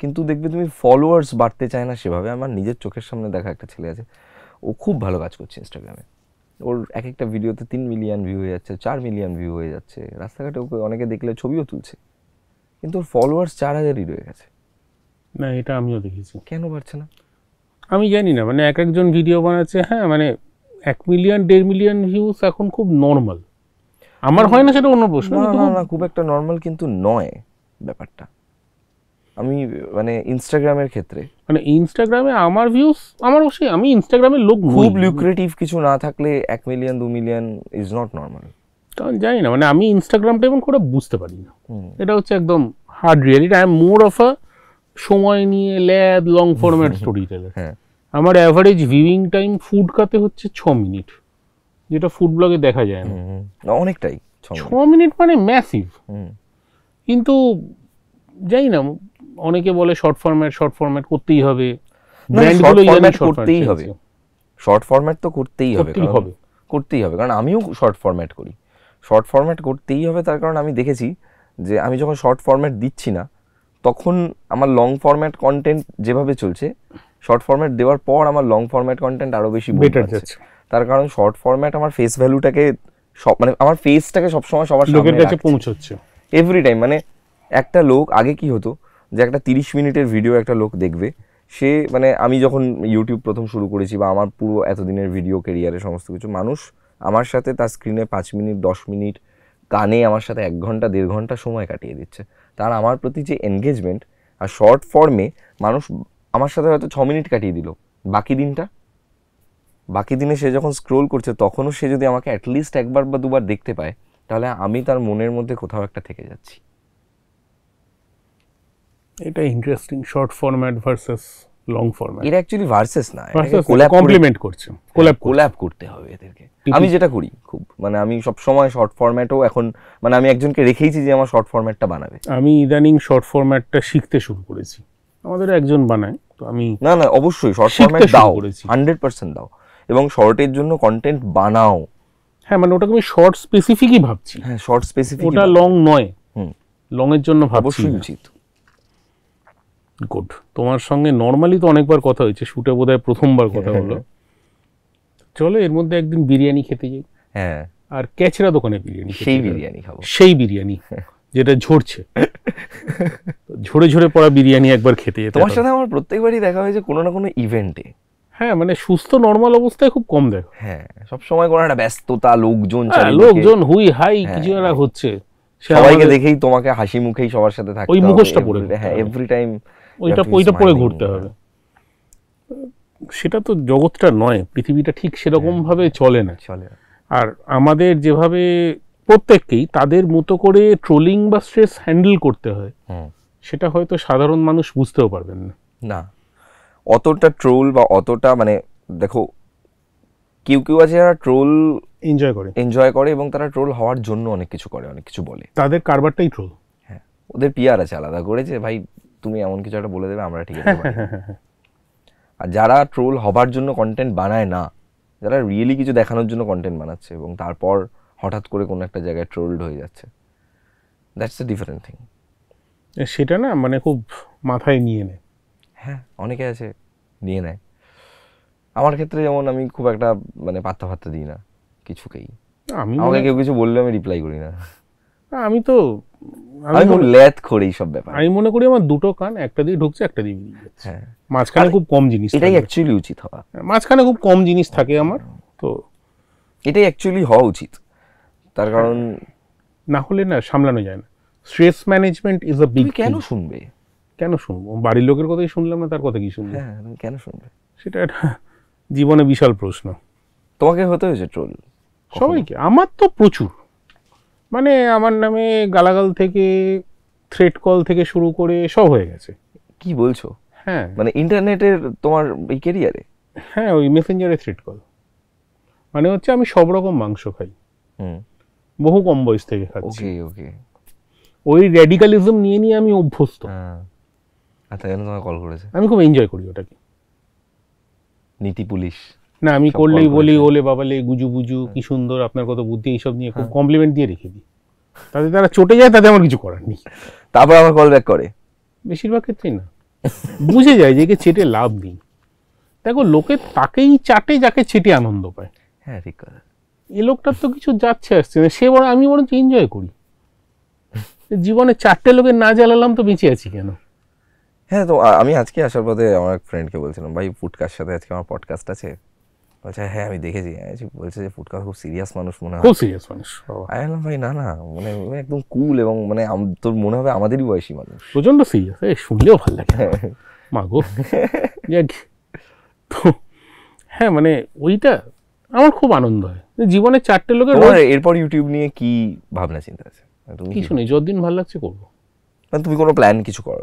কিন্তু দেখবে তুমি ফলোয়ার্স বাড়তে চায় না সেভাবে আমার নিজের চোখের সামনে দেখা একটা ছেলে আছে ও খুব ভালো কাজ করছে ইনস্টাগ্রামে ওর এক একটা ভিডিওতে তিন মিলিয়ন ভিউ হয়ে যাচ্ছে চার মিলিয়ন ভিউ হয়ে যাচ্ছে রাস্তাঘাটে ওকে অনেকে দেখলে ছবিও তুলছে কিন্তু ওর ফলোয়ার্স চার হাজারই রয়ে গেছে না এটা আমিও দেখেছি কেন পারছে না আমি জানি না মানে এক একজন ভিডিও বানাচ্ছে হ্যাঁ মানে এক মিলিয়ন দেড় মিলিয়ন ভিউজ এখন খুব নর্মাল আমার হয় না সেটা অন্য প্রশ্ন না খুব একটা নর্মাল কিন্তু নয় ব্যাপারটা আমি মানে ইনস্টাগ্রামের ক্ষেত্রে মানে ইনস্টাগ্রামে আমার ভিউজ আমার অবশ্যই আমি ইনস্টাগ্রামের লোক খুব লিউক্রেটিভ কিছু না থাকলে এক মিলিয়ন দু মিলিয়ন ইজ নট নর্মাল কারণ জানি না মানে আমি ইনস্টাগ্রামটা এবং করে বুঝতে পারি না এটা হচ্ছে একদম hard reality I am more of a সময় নিয়ে ল্যাদ লং ফরম্যাট স্টোরি টেলার আমার অ্যাভারেজ ভিউইং টাইম ফুড কাতে হচ্ছে ছ মিনিট যেটা ফুড ব্লগে দেখা যায় না অনেকটাই ছ মিনিট মানে ম্যাসিভ কিন্তু জানি না অনেকে বলে শর্ট ফরম্যাট শর্ট ফরম্যাট করতেই হবে করতেই হবে শর্ট ফরম্যাট তো করতেই হবে হবে করতেই হবে কারণ আমিও শর্ট ফরম্যাট করি শর্ট ফরম্যাট করতেই হবে তার কারণ আমি দেখেছি যে আমি যখন শর্ট ফরম্যাট দিচ্ছি না তখন আমার লং ফরম্যাট কন্টেন্ট যেভাবে চলছে শর্ট ফরম্যাট দেওয়ার পর আমার লং ফরম্যাট কন্টেন্ট আরও বেশি বেটার যাচ্ছে তার কারণ শর্ট ফরম্যাট আমার ফেস ভ্যালুটাকে সব মানে আমার ফেসটাকে সবসময় সবার লোকের কাছে পৌঁছচ্ছে এভরি টাইম মানে একটা লোক আগে কি হতো যে একটা তিরিশ মিনিটের ভিডিও একটা লোক দেখবে সে মানে আমি যখন ইউটিউব প্রথম শুরু করেছি বা আমার পুরো এতদিনের ভিডিও কেরিয়ারে সমস্ত কিছু মানুষ আমার সাথে তার স্ক্রিনে পাঁচ মিনিট দশ মিনিট কানে আমার সাথে এক ঘন্টা দেড় ঘন্টা সময় কাটিয়ে দিচ্ছে তার আমার প্রতি যে এনগেজমেন্ট আর শর্ট ফর্মে মানুষ আমার সাথে হয়তো ছ মিনিট কাটিয়ে দিল বাকি দিনটা বাকি দিনে সে যখন স্ক্রোল করছে তখনও সে যদি আমাকে অ্যাটলিস্ট একবার বা দুবার দেখতে পায় তাহলে আমি তার মনের মধ্যে কোথাও একটা থেকে যাচ্ছি এটা interesting short format versus long format এটা অ্যাকচুয়ালি ভার্সেস না কোল্যাব কমপ্লিমেন্ট করছে কোল্যাব কোল্যাব করতে হবে এদেরকে আমি যেটা করি খুব মানে আমি সব সময় শর্ট ফরম্যাটও এখন মানে আমি একজনকে রেখেইছি যে আমার শর্ট ফরম্যাটটা বানাবে আমি ইদানিং শর্ট ফরম্যাটটা শিখতে শুরু করেছি আমাদের একজন বানায় তো আমি না না অবশ্যই শর্ট ফরম্যাট দাও 100% দাও এবং শর্টের জন্য কন্টেন্ট বানাও হ্যাঁ মানে ওটাকে আমি শর্ট স্পেসিফিকই ভাবছি হ্যাঁ শর্ট স্পেসিফিক ওটা লং নয় লং এর জন্য ভাবছি উচিত গুড তোমার সঙ্গে নর্মালি তো অনেকবার কথা হয়েছে শুটে বোধ প্রথমবার কথা হলো [LAUGHS] চলো এর মধ্যে একদিন বিরিয়ানি খেতে যাই হ্যাঁ আর ক্যাচরা দোকানে বিরিয়ানি সেই বিরিয়ানি খাবো সেই বিরিয়ানি যেটা ঝরছে [LAUGHS] ঝরে ঝরে পড়া বিরিয়ানি একবার খেতে যেতে তোমার সাথে আমার প্রত্যেকবারই দেখা হয়েছে কোনো না কোনো ইভেন্টে হ্যাঁ মানে সুস্থ নর্মাল অবস্থায় খুব কম দেখো হ্যাঁ সব সময় কোনো একটা ব্যস্ততা লোকজন হ্যাঁ, লোকজন হুই হাই হ্যাঁ, কিছু না হ্যাঁ। হচ্ছে সবাইকে দেখেই তোমাকে হাসি মুখেই সবার সাথে থাকে ওই মুখোশটা পড়ে হ্যাঁ এভরি টাইম ওইটা ওইটা পরে ঘুরতে হবে সেটা তো জগৎটা নয় পৃথিবীটা ঠিক সেরকম ভাবে চলে না চলে আর আমাদের যেভাবে প্রত্যেককেই তাদের মতো করে ট্রোলিং বা স্ট্রেস হ্যান্ডেল করতে হয় সেটা হয়তো সাধারণ মানুষ বুঝতেও পারবেন না না অতটা ট্রোল বা অতটা মানে দেখো কেউ কেউ আছে যারা ট্রোল এনজয় করে এনজয় করে এবং তারা ট্রোল হওয়ার জন্য অনেক কিছু করে অনেক কিছু বলে তাদের কারবারটাই ট্রোল হ্যাঁ ওদের পিয়ার আছে আলাদা করে যে ভাই তুমি এমন কিছু একটা বলে দেবে আমরা ঠিক আছে আর যারা ট্রোল হবার জন্য কন্টেন্ট বানায় না যারা রিয়েলি কিছু দেখানোর জন্য কন্টেন্ট বানাচ্ছে এবং তারপর হঠাৎ করে কোনো একটা জায়গায় ট্রোলড হয়ে যাচ্ছে দ্যাটস এ ডিফারেন্ট থিং সেটা না মানে খুব মাথায় নিয়ে নেয় হ্যাঁ অনেকে আছে নিয়ে নেয় আমার ক্ষেত্রে যেমন আমি খুব একটা মানে পাত্তা ফাত্তা দিই না কিছুকেই আমি আমাকে মানে কেউ কিছু বললে আমি রিপ্লাই করি না আমি তো আমি খুব ল্যাথ করি সব ব্যাপার আমি মনে করি আমার দুটো কান একটা দিয়ে ঢুকছে একটা দিয়ে বেরিয়ে যাচ্ছে হ্যাঁ। মাঝখানে খুব কম জিনিস এটাই অ্যাকচুয়ালি উচিত হওয়া হ্যাঁ, মাঝখানে খুব কম জিনিস থাকে আমার তো এটাই অ্যাকচুয়ালি হওয়া উচিত তার হ্যাঁ। কারণ না হলে না সামলানো যায় না stress management is a big কেন শুনবে কেন শুনবো বাড়ির লোকের কথাই শুনলাম না তার কথা কি শুনবো কেন শুনবে সেটা একটা জীবনে বিশাল প্রশ্ন তোমাকে হতে হয়েছে ট্রোল সবাইকে আমার তো প্রচুর মানে আমার নামে গালাগাল থেকে থ্রেট কল থেকে শুরু করে সব হয়ে গেছে কি বলছো হ্যাঁ মানে ইন্টারনেটের তোমার এই কেরিয়ারে হ্যাঁ ওই মেসেঞ্জারে থ্রেট কল মানে হচ্ছে আমি সব রকম মাংস খাই বহু কম বয়স থেকে খাচ্ছি ওকে ওকে ওই র্যাডিক্যালিজম নিয়ে নিয়ে আমি অভ্যস্ত হ্যাঁ। আচ্ছা কেন তোমায় কল করেছে আমি খুব এনজয় করি ওটাকে নীতি পুলিশ না আমি করলেই বলি ওলে বাবালে গুজু বুজু হ্যাঁ। কি সুন্দর আপনার কত বুদ্ধি এইসব নিয়ে খুব কমপ্লিমেন্ট হ্যাঁ। দিয়ে রেখে দিই তাতে তারা চটে যায় তাতে আমার কিছু করার নেই তারপর আমার কল ব্যাক করে বেশিরভাগ ক্ষেত্রেই না বুঝে যায় যে চেটে লাভ নেই দেখো লোকে তাকেই চাটে যাকে চেটে আনন্দ পায় হ্যাঁ ঠিক কথা এ লোকটার তো কিছু যাচ্ছে আসছে না সে বড় আমি বরঞ্চ এনজয় করি জীবনে চারটে লোকে না জ্বালালাম তো বেঁচে আছি কেন হ্যাঁ তো আমি আজকে আসার পথে আমার এক ফ্রেন্ডকে বলছিলাম ভাই পুটকার সাথে আজকে আমার পডকাস্ট আছে বলছে হ্যাঁ আমি দেখেছি বলছে যে ফুটকা খুব সিরিয়াস মানুষ মনে হয় খুব সিরিয়াস মানুষ আমি বললাম ভাই না না মানে, মানে একদম কুল এবং মানে তোর মনে হবে আমাদেরই বয়সী মানুষ প্রচণ্ড সিরিয়াস এই শুনলেও ভালো লাগে [LAUGHS] মাগো যাক তো হ্যাঁ মানে ওইটা আমার খুব আনন্দ হয় জীবনে চারটে লোকের এরপর ইউটিউব নিয়ে কি ভাবনা চিন্তা আছে মানে কিছু নেই যতদিন ভালো লাগছে করবো মানে তুমি কোনো প্ল্যান কিছু করো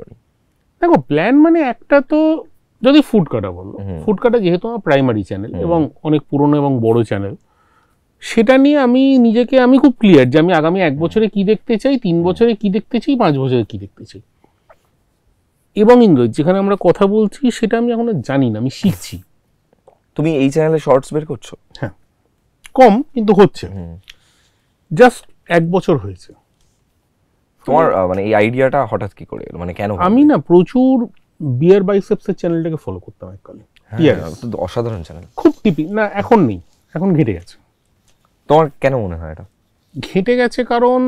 দেখো প্ল্যান মানে একটা তো যদি বলো ফুড কাটা যেহেতু আমার প্রাইমারি চ্যানেল এবং অনেক পুরনো এবং বড় চ্যানেল সেটা নিয়ে আমি নিজেকে আমি খুব ক্লিয়ার যে আমি আগামী এক বছরে কি দেখতে চাই তিন বছরে কি দেখতে চাই পাঁচ বছরে কি দেখতে চাই এবং ইন্দ্রজিৎ যেখানে আমরা কথা বলছি সেটা আমি এখনো জানি না আমি শিখছি তুমি এই চ্যানেলে শর্টস বের করছো হ্যাঁ কম কিন্তু হচ্ছে জাস্ট এক বছর হয়েছে তোমার মানে এই আইডিয়াটা হঠাৎ কি করে মানে কেন আমি না প্রচুর বিয়ার বাইসেপসের চ্যানেলটাকে ফলো করতাম এককালে হ্যাঁ, অসাধারণ চ্যানেল খুব টিপি না এখন নেই এখন ঘেটে গেছে তোমার কেন মনে হয় এটা ঘেটে গেছে কারণ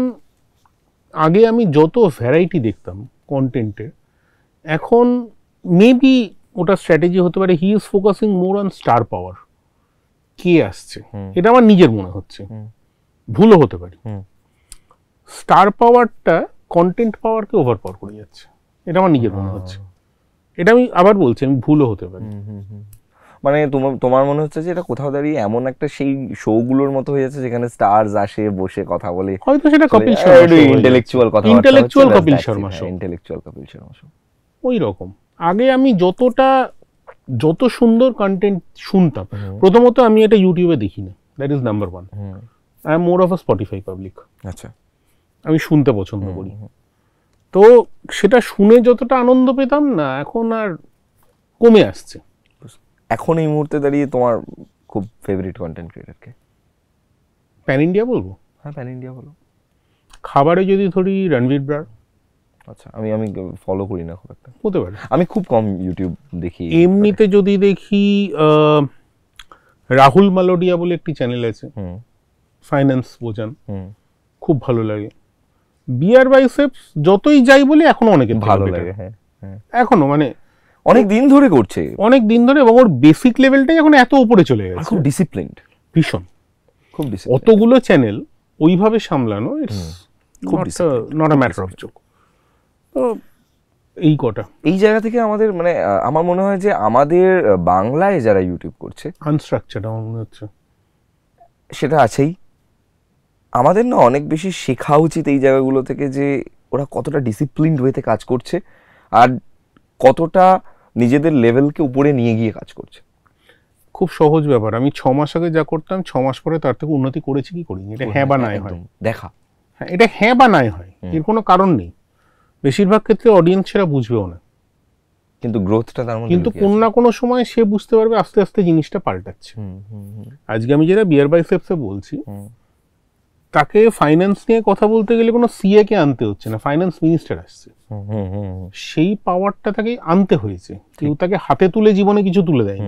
আগে আমি যত ভ্যারাইটি দেখতাম কন্টেন্টের এখন মেবি ওটা স্ট্র্যাটেজি হতে পারে he is focusing more on star power কে আসছে এটা আমার নিজের মনে হচ্ছে ভুলও হতে পারে স্টার পাওয়ারটা কন্টেন্ট পাওয়ারকে ওভার পাওয়ার করে যাচ্ছে এটা আমার নিজের মনে হচ্ছে এটা আমি আবার বলছি আমি ভুলও হতে পারি মানে তোমার তোমার মনে হচ্ছে যে এটা কোথাও দাঁড়িয়ে এমন একটা সেই শো গুলোর মতো হয়ে যাচ্ছে যেখানে স্টারস আসে বসে কথা বলে হয়তো সেটা হ্যাঁ, কপিল শর্মা ইন্টেলেকচুয়াল কথা intellectual Kapil Sharma show intellectual Kapil Sharma show ওই রকম আগে আমি যতটা যত সুন্দর কন্টেন্ট শুনতাম প্রথমত আমি এটা ইউটিউবে দেখি না that is number one I am more of a Spotify public আচ্ছা আমি শুনতে পছন্দ করি তো সেটা শুনে যতটা আনন্দ পেতাম না এখন আর কমে আসছে এখন এই মুহূর্তে দাঁড়িয়ে তোমার খুব ফেভারিট কন্টেন্ট ক্রিয়েটারকে প্যান ইন্ডিয়া বলবো হ্যাঁ প্যান ইন্ডিয়া বলো খাবারে যদি ধরি রণবীর ব্রার আচ্ছা আমি আমি ফলো করি না খুব একটা হতে পারে আমি খুব কম ইউটিউব দেখি এমনিতে যদি দেখি রাহুল মালোডিয়া বলে একটি চ্যানেল আছে ফাইন্যান্স বোঝান খুব ভালো লাগে বিয়ার বাইসেপস যতই যাই বলি এখনো অনেকে ভালো লাগে হ্যাঁ, হ্যাঁ এখনো মানে অনেক দিন ধরে করছে অনেক দিন ধরে এবং ওর বেসিক লেভেলটাই এখন এত উপরে চলে গেছে খুব ডিসিপ্লিনড ভীষণ খুব অতগুলো চ্যানেল ওইভাবে সামলানো ইটস খুব not a matter of joke তো এই কটা এই জায়গা থেকে আমাদের মানে আমার মনে হয় যে আমাদের বাংলায় যারা ইউটিউব করছে আনস্ট্রাকচার আমার মনে হচ্ছে সেটা আছেই আমাদের না অনেক বেশি শেখা উচিত এই জায়গাগুলো থেকে যে ওরা কতটা ডিসিপ্লিনড ওয়েতে কাজ করছে আর কতটা নিজেদের লেভেলকে উপরে নিয়ে গিয়ে কাজ করছে খুব সহজ ব্যাপার আমি ছ মাস আগে যা করতাম ছ মাস পরে তার থেকে উন্নতি করেছি কি করিনি এটা হ্যাঁ বা হ্যাঁ, নাই হয় দেখা হ্যাঁ এটা হ্যাঁ বা নাই হয় এর কোনো কারণ নেই বেশিরভাগ ক্ষেত্রে অডিয়েন্স সেটা বুঝবেও না কিন্তু গ্রোথটা তার মধ্যে কিন্তু কোন না কোনো সময় সে বুঝতে পারবে আস্তে আস্তে জিনিসটা পাল্টাচ্ছে আজকে আমি যেটা বিয়ার বাই বলছি তাকে ফাইন্যান্স নিয়ে কথা বলতে গেলে কোনো সিএ কে আনতে হচ্ছে না ফাইন্যান্স মিনিস্টার আসছে সেই পাওয়ারটা তাকে আনতে হয়েছে কেউ তাকে হাতে তুলে জীবনে কিছু তুলে দেয়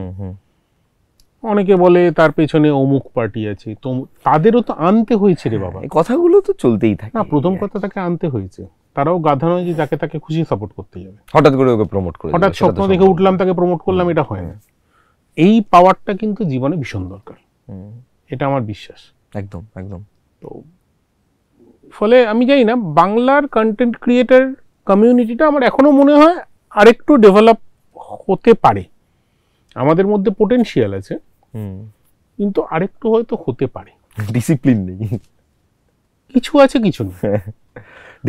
অনেকে বলে তার পেছনে অমুক পার্টি আছে তো তাদেরও তো আনতে হয়েছে রে হ্যাঁ, বাবা কথাগুলো তো চলতেই থাকে না প্রথম কথা তাকে আনতে হয়েছে তারাও গাধা নয় যে তাকে তাকে খুশি সাপোর্ট করতে যাবে হঠাৎ করে ওকে প্রমোট করে হঠাৎ স্বপ্ন দেখে উঠলাম তাকে প্রমোট করলাম এটা হয় না এই পাওয়ারটা কিন্তু জীবনে ভীষণ দরকার এটা আমার বিশ্বাস একদম একদম তো ফলে আমি জানি না বাংলার কন্টেন্ট ক্রিয়েটার কমিউনিটিটা আমার এখনও মনে হয় আরেকটু ডেভেলপ হতে পারে আমাদের মধ্যে পোটেনশিয়াল আছে কিন্তু আরেকটু হয়তো হতে পারে ডিসিপ্লিন নেই কিছু আছে কিছু নেই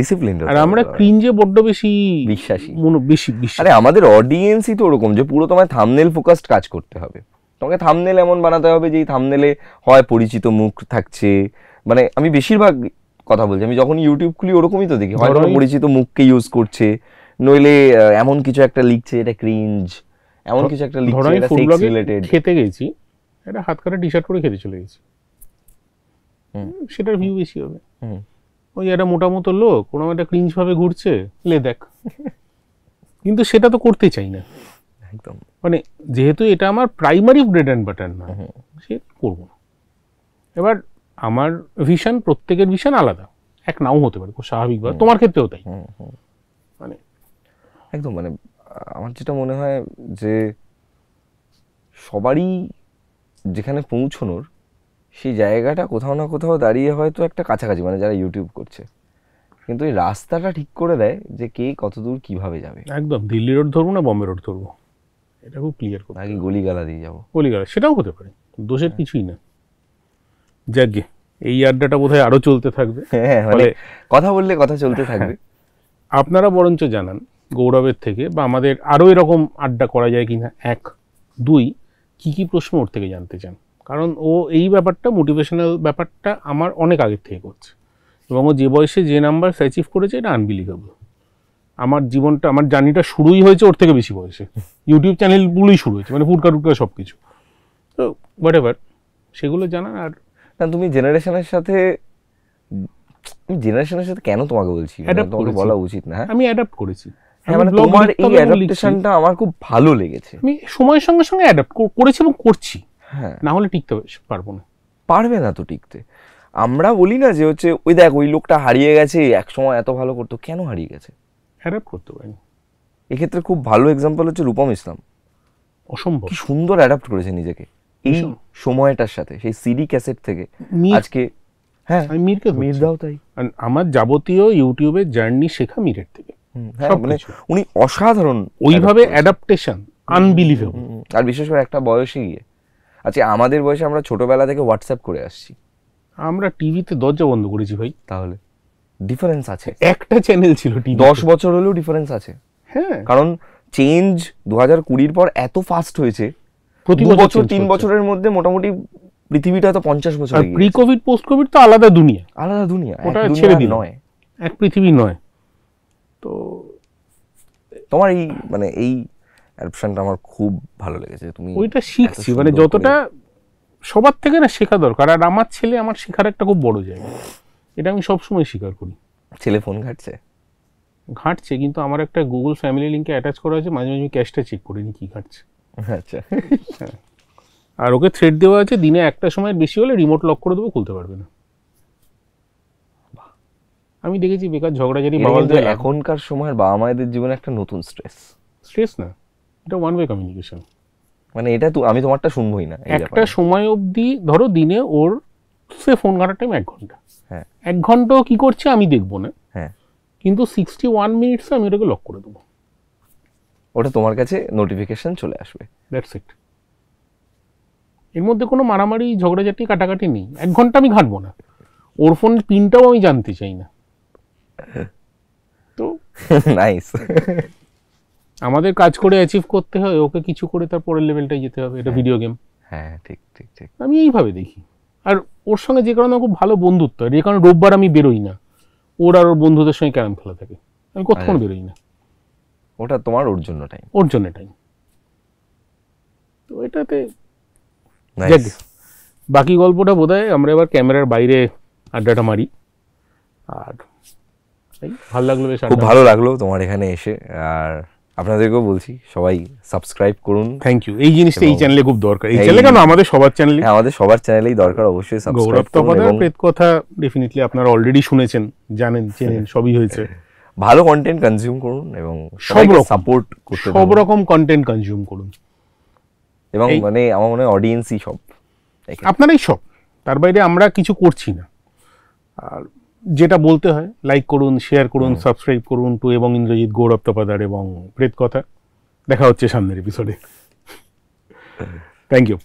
ডিসিপ্লিন হ্যাঁ। আর আমরা ক্রিঞ্জে বড্ড বেশি বিশ্বাসী বেশি বিশ্বাস আরে আমাদের অডিয়েন্সই তো ওরকম যে পুরো তোমায় থামনেল ফোকাসড কাজ করতে হবে তোমাকে থামনেল এমন বানাতে হবে যে থামনেলে হয় পরিচিত মুখ থাকছে মানে আমি বেশিরভাগ কথা বলছি আমি যখন ইউটিউব খুলি ওরকমই তো দেখি হয়তো পরিচিত মুখকে ইউজ করছে নইলে এমন কিছু একটা লিখছে এটা ক্রিঞ্জ এমন কিছু একটা লিখছে এটা খেতে গেছি এটা হাত কাটা টি শার্ট পরে খেতে চলে গেছি সেটার ভিউ বেশি হবে ওই একটা মোটামতো লোক কোনো একটা ক্রিঞ্জ ভাবে ঘুরছে লে দেখ কিন্তু সেটা তো করতে চাই না একদম মানে যেহেতু এটা আমার প্রাইমারি ব্রেড অ্যান্ড বাটার না সে করবো না এবার আমার ভিশন প্রত্যেকের ভিশন আলাদা এক নাও হতে পারে খুব স্বাভাবিকভাবে তোমার ক্ষেত্রেও তাই মানে একদম মানে আমার যেটা মনে হয় যে সবারই যেখানে পৌঁছনোর সেই জায়গাটা কোথাও না কোথাও দাঁড়িয়ে হয়তো একটা কাছাকাছি মানে যারা ইউটিউব করছে কিন্তু এই রাস্তাটা ঠিক করে দেয় যে কে কতদূর কিভাবে যাবে একদম দিল্লি রোড ধরবো না বম্বে রোড ধরবো এটা খুব ক্লিয়ার করবো আগে গলিগালা দিয়ে যাবো গলিগালা সেটাও হতে পারে দোষের হ্যাঁ। কিছুই না যাকগে এই আড্ডাটা বোধহয় আরো চলতে থাকবে হ্যাঁ, হ্যাঁ মানে কথা বললে কথা চলতে থাকবে হ্যাঁ, আপনারা বরঞ্চ জানান গৌরবের থেকে বা আমাদের আরও এরকম আড্ডা করা যায় কিনা এক দুই কি কি প্রশ্ন ওর থেকে জানতে চান কারণ ও এই ব্যাপারটা মোটিভেশনাল ব্যাপারটা আমার অনেক আগের থেকে করছে এবং ও যে বয়সে যে নাম্বার অ্যাচিভ করেছে এটা আনবিলিভেবল আমার জীবনটা আমার জার্নিটা শুরুই হয়েছে ওর থেকে বেশি বয়সে ইউটিউব চ্যানেলগুলোই শুরু হয়েছে মানে ফুটকা টুটকা সব কিছু তো হোয়াট সেগুলো জানান আর কারণ তুমি জেনারেশনের সাথে জেনারেশনের সাথে কেন তোমাকে বলছি মানে তোমাকে বলা উচিত না হ্যাঁ? আমি অ্যাডাপ্ট করেছি হ্যাঁ মানে তোমার এই আমার খুব ভালো লেগেছে আমি সময়ের সঙ্গে সঙ্গে অ্যাডাপ্ট করেছি এবং করছি হ্যাঁ না হলে টিকতে পারবো না পারবে না তো টিকতে আমরা বলি না যে হচ্ছে ওই দেখ ওই লোকটা হারিয়ে গেছে এক সময় এত ভালো করতো কেন হারিয়ে গেছে অ্যাডাপ্ট করতে পারেনি এক্ষেত্রে খুব ভালো এক্সাম্পল হচ্ছে রূপম ইসলাম অসম্ভব সুন্দর অ্যাডাপ্ট করেছে নিজেকে এই সময়টার সাথে সেই সিডি ক্যাসেট থেকে আজকে হ্যাঁ আমি মিরকে মির দাও তাই আমার যাবতীয় ইউটিউবে জার্নি শেখা মিরের থেকে হ্যাঁ, মানে উনি অসাধারণ ওইভাবে অ্যাডাপ্টেশন আনবিলিভেবল আর বিশেষ করে একটা বয়সে গিয়ে আচ্ছা আমাদের বয়সে আমরা ছোটবেলা থেকে হোয়াটসঅ্যাপ করে আসছি আমরা টিভিতে দরজা বন্ধ করেছি ভাই তাহলে ডিফারেন্স আছে একটা চ্যানেল ছিল টিভি দশ বছর হলেও ডিফারেন্স আছে হ্যাঁ কারণ চেঞ্জ দু হাজার কুড়ির পর এত ফাস্ট হয়েছে প্রতি বছর তিন বছরের মধ্যে মোটামুটি পৃথিবীটা তো পঞ্চাশ বছর প্রি কোভিড পোস্ট কোভিড তো আলাদা দুনিয়া আলাদা দুনিয়া ওটা ছেড়ে দিন নয় এক পৃথিবী নয় তো তোমার এই মানে এই অ্যাপশনটা আমার খুব ভালো লেগেছে তুমি ওইটা শিখছি মানে যতটা সবার থেকে না শেখা দরকার আর আমার ছেলে আমার শেখার একটা খুব বড় জায়গা এটা আমি সবসময় স্বীকার করি ছেলে ফোন ঘাটছে ঘাটছে কিন্তু আমার একটা গুগল ফ্যামিলি লিঙ্কে অ্যাটাচ করা আছে মাঝে মাঝে ক্যাশটা চেক করিনি কি ঘাটছে আচ্ছা আর ওকে থ্রেড দেওয়া আছে দিনে একটা সময় বেশি হলে রিমোট লক করে দেবো খুলতে পারবে না আমি দেখেছি বেকার ঝগড়াঝাড়ি বাবাদের এখনকার সময়ের বাবা মায়েদের জীবনে একটা নতুন স্ট্রেস স্ট্রেস না এটা ওয়ান ওয়ে কমিউনিকেশন মানে এটা আমি তোমারটা শুনবোই না একটা সময় অবধি ধরো দিনে ওর সে ফোন ঘাটার টাইম এক ঘন্টা হ্যাঁ এক ঘন্টা কি করছে আমি দেখবো না হ্যাঁ কিন্তু সিক্সটি ওয়ান মিনিটসে আমি ওটাকে লক করে দেবো ওটা তোমার কাছে নোটিফিকেশন চলে আসবে দ্যাটস ইট এর মধ্যে কোনো মারামারি ঝগড়াঝাটি কাটাকাটি নেই এক ঘন্টা আমি ঘাটবো না ওর ফোন পিনটাও আমি জানতে চাই না তো নাইস [LAUGHS] আমাদের কাজ করে অ্যাচিভ করতে হয় ওকে কিছু করে তার পরের লেভেলটাই যেতে হবে এটা ভিডিও হ্যাঁ। গেম হ্যাঁ ঠিক ঠিক ঠিক আমি এইভাবে দেখি আর ওর সঙ্গে যে কারণে খুব ভালো বন্ধুত্ব যে কারণে রোববার আমি বেরোই না ওর আর ওর বন্ধুদের সঙ্গে ক্যারাম খেলা থাকে আমি কতক্ষণ বেরোই না ওটা তোমার ওর জন্য টাইম ওর জন্য টাইম তো এটাতে বাকি গল্পটা বোধ হয় আমরা এবার ক্যামেরার বাইরে আড্ডাটা মারি আর ভালো লাগলো বেশ খুব ভালো লাগলো তোমার এখানে এসে আর আপনাদেরকেও বলছি সবাই সাবস্ক্রাইব করুন থ্যাংক ইউ এই জিনিসটা এই চ্যানেলে খুব দরকার এই চ্যানেলে কেন আমাদের সবার চ্যানেলে আমাদের সবার চ্যানেলেই দরকার অবশ্যই সাবস্ক্রাইব করুন গৌরব তো প্রেত কথা ডেফিনেটলি আপনারা অলরেডি শুনেছেন জানেন চেনেন [LAUGHS] সবই হয়েছে ভালো কন্টেন্ট কনজিউম করুন এবং সব সাপোর্ট করতে সব রকম কন্টেন্ট কনজিউম করুন এবং মানে আমার মনে হয় অডিয়েন্সই সব আপনারাই সব তার বাইরে আমরা কিছু করছি না আর যেটা বলতে হয় লাইক করুন শেয়ার করুন সাবস্ক্রাইব করুন টু এবং ইন্দ্রজিৎ গৌরব তপাদার এবং প্রেত কথা দেখা হচ্ছে সামনের এপিসোডে থ্যাংক ইউ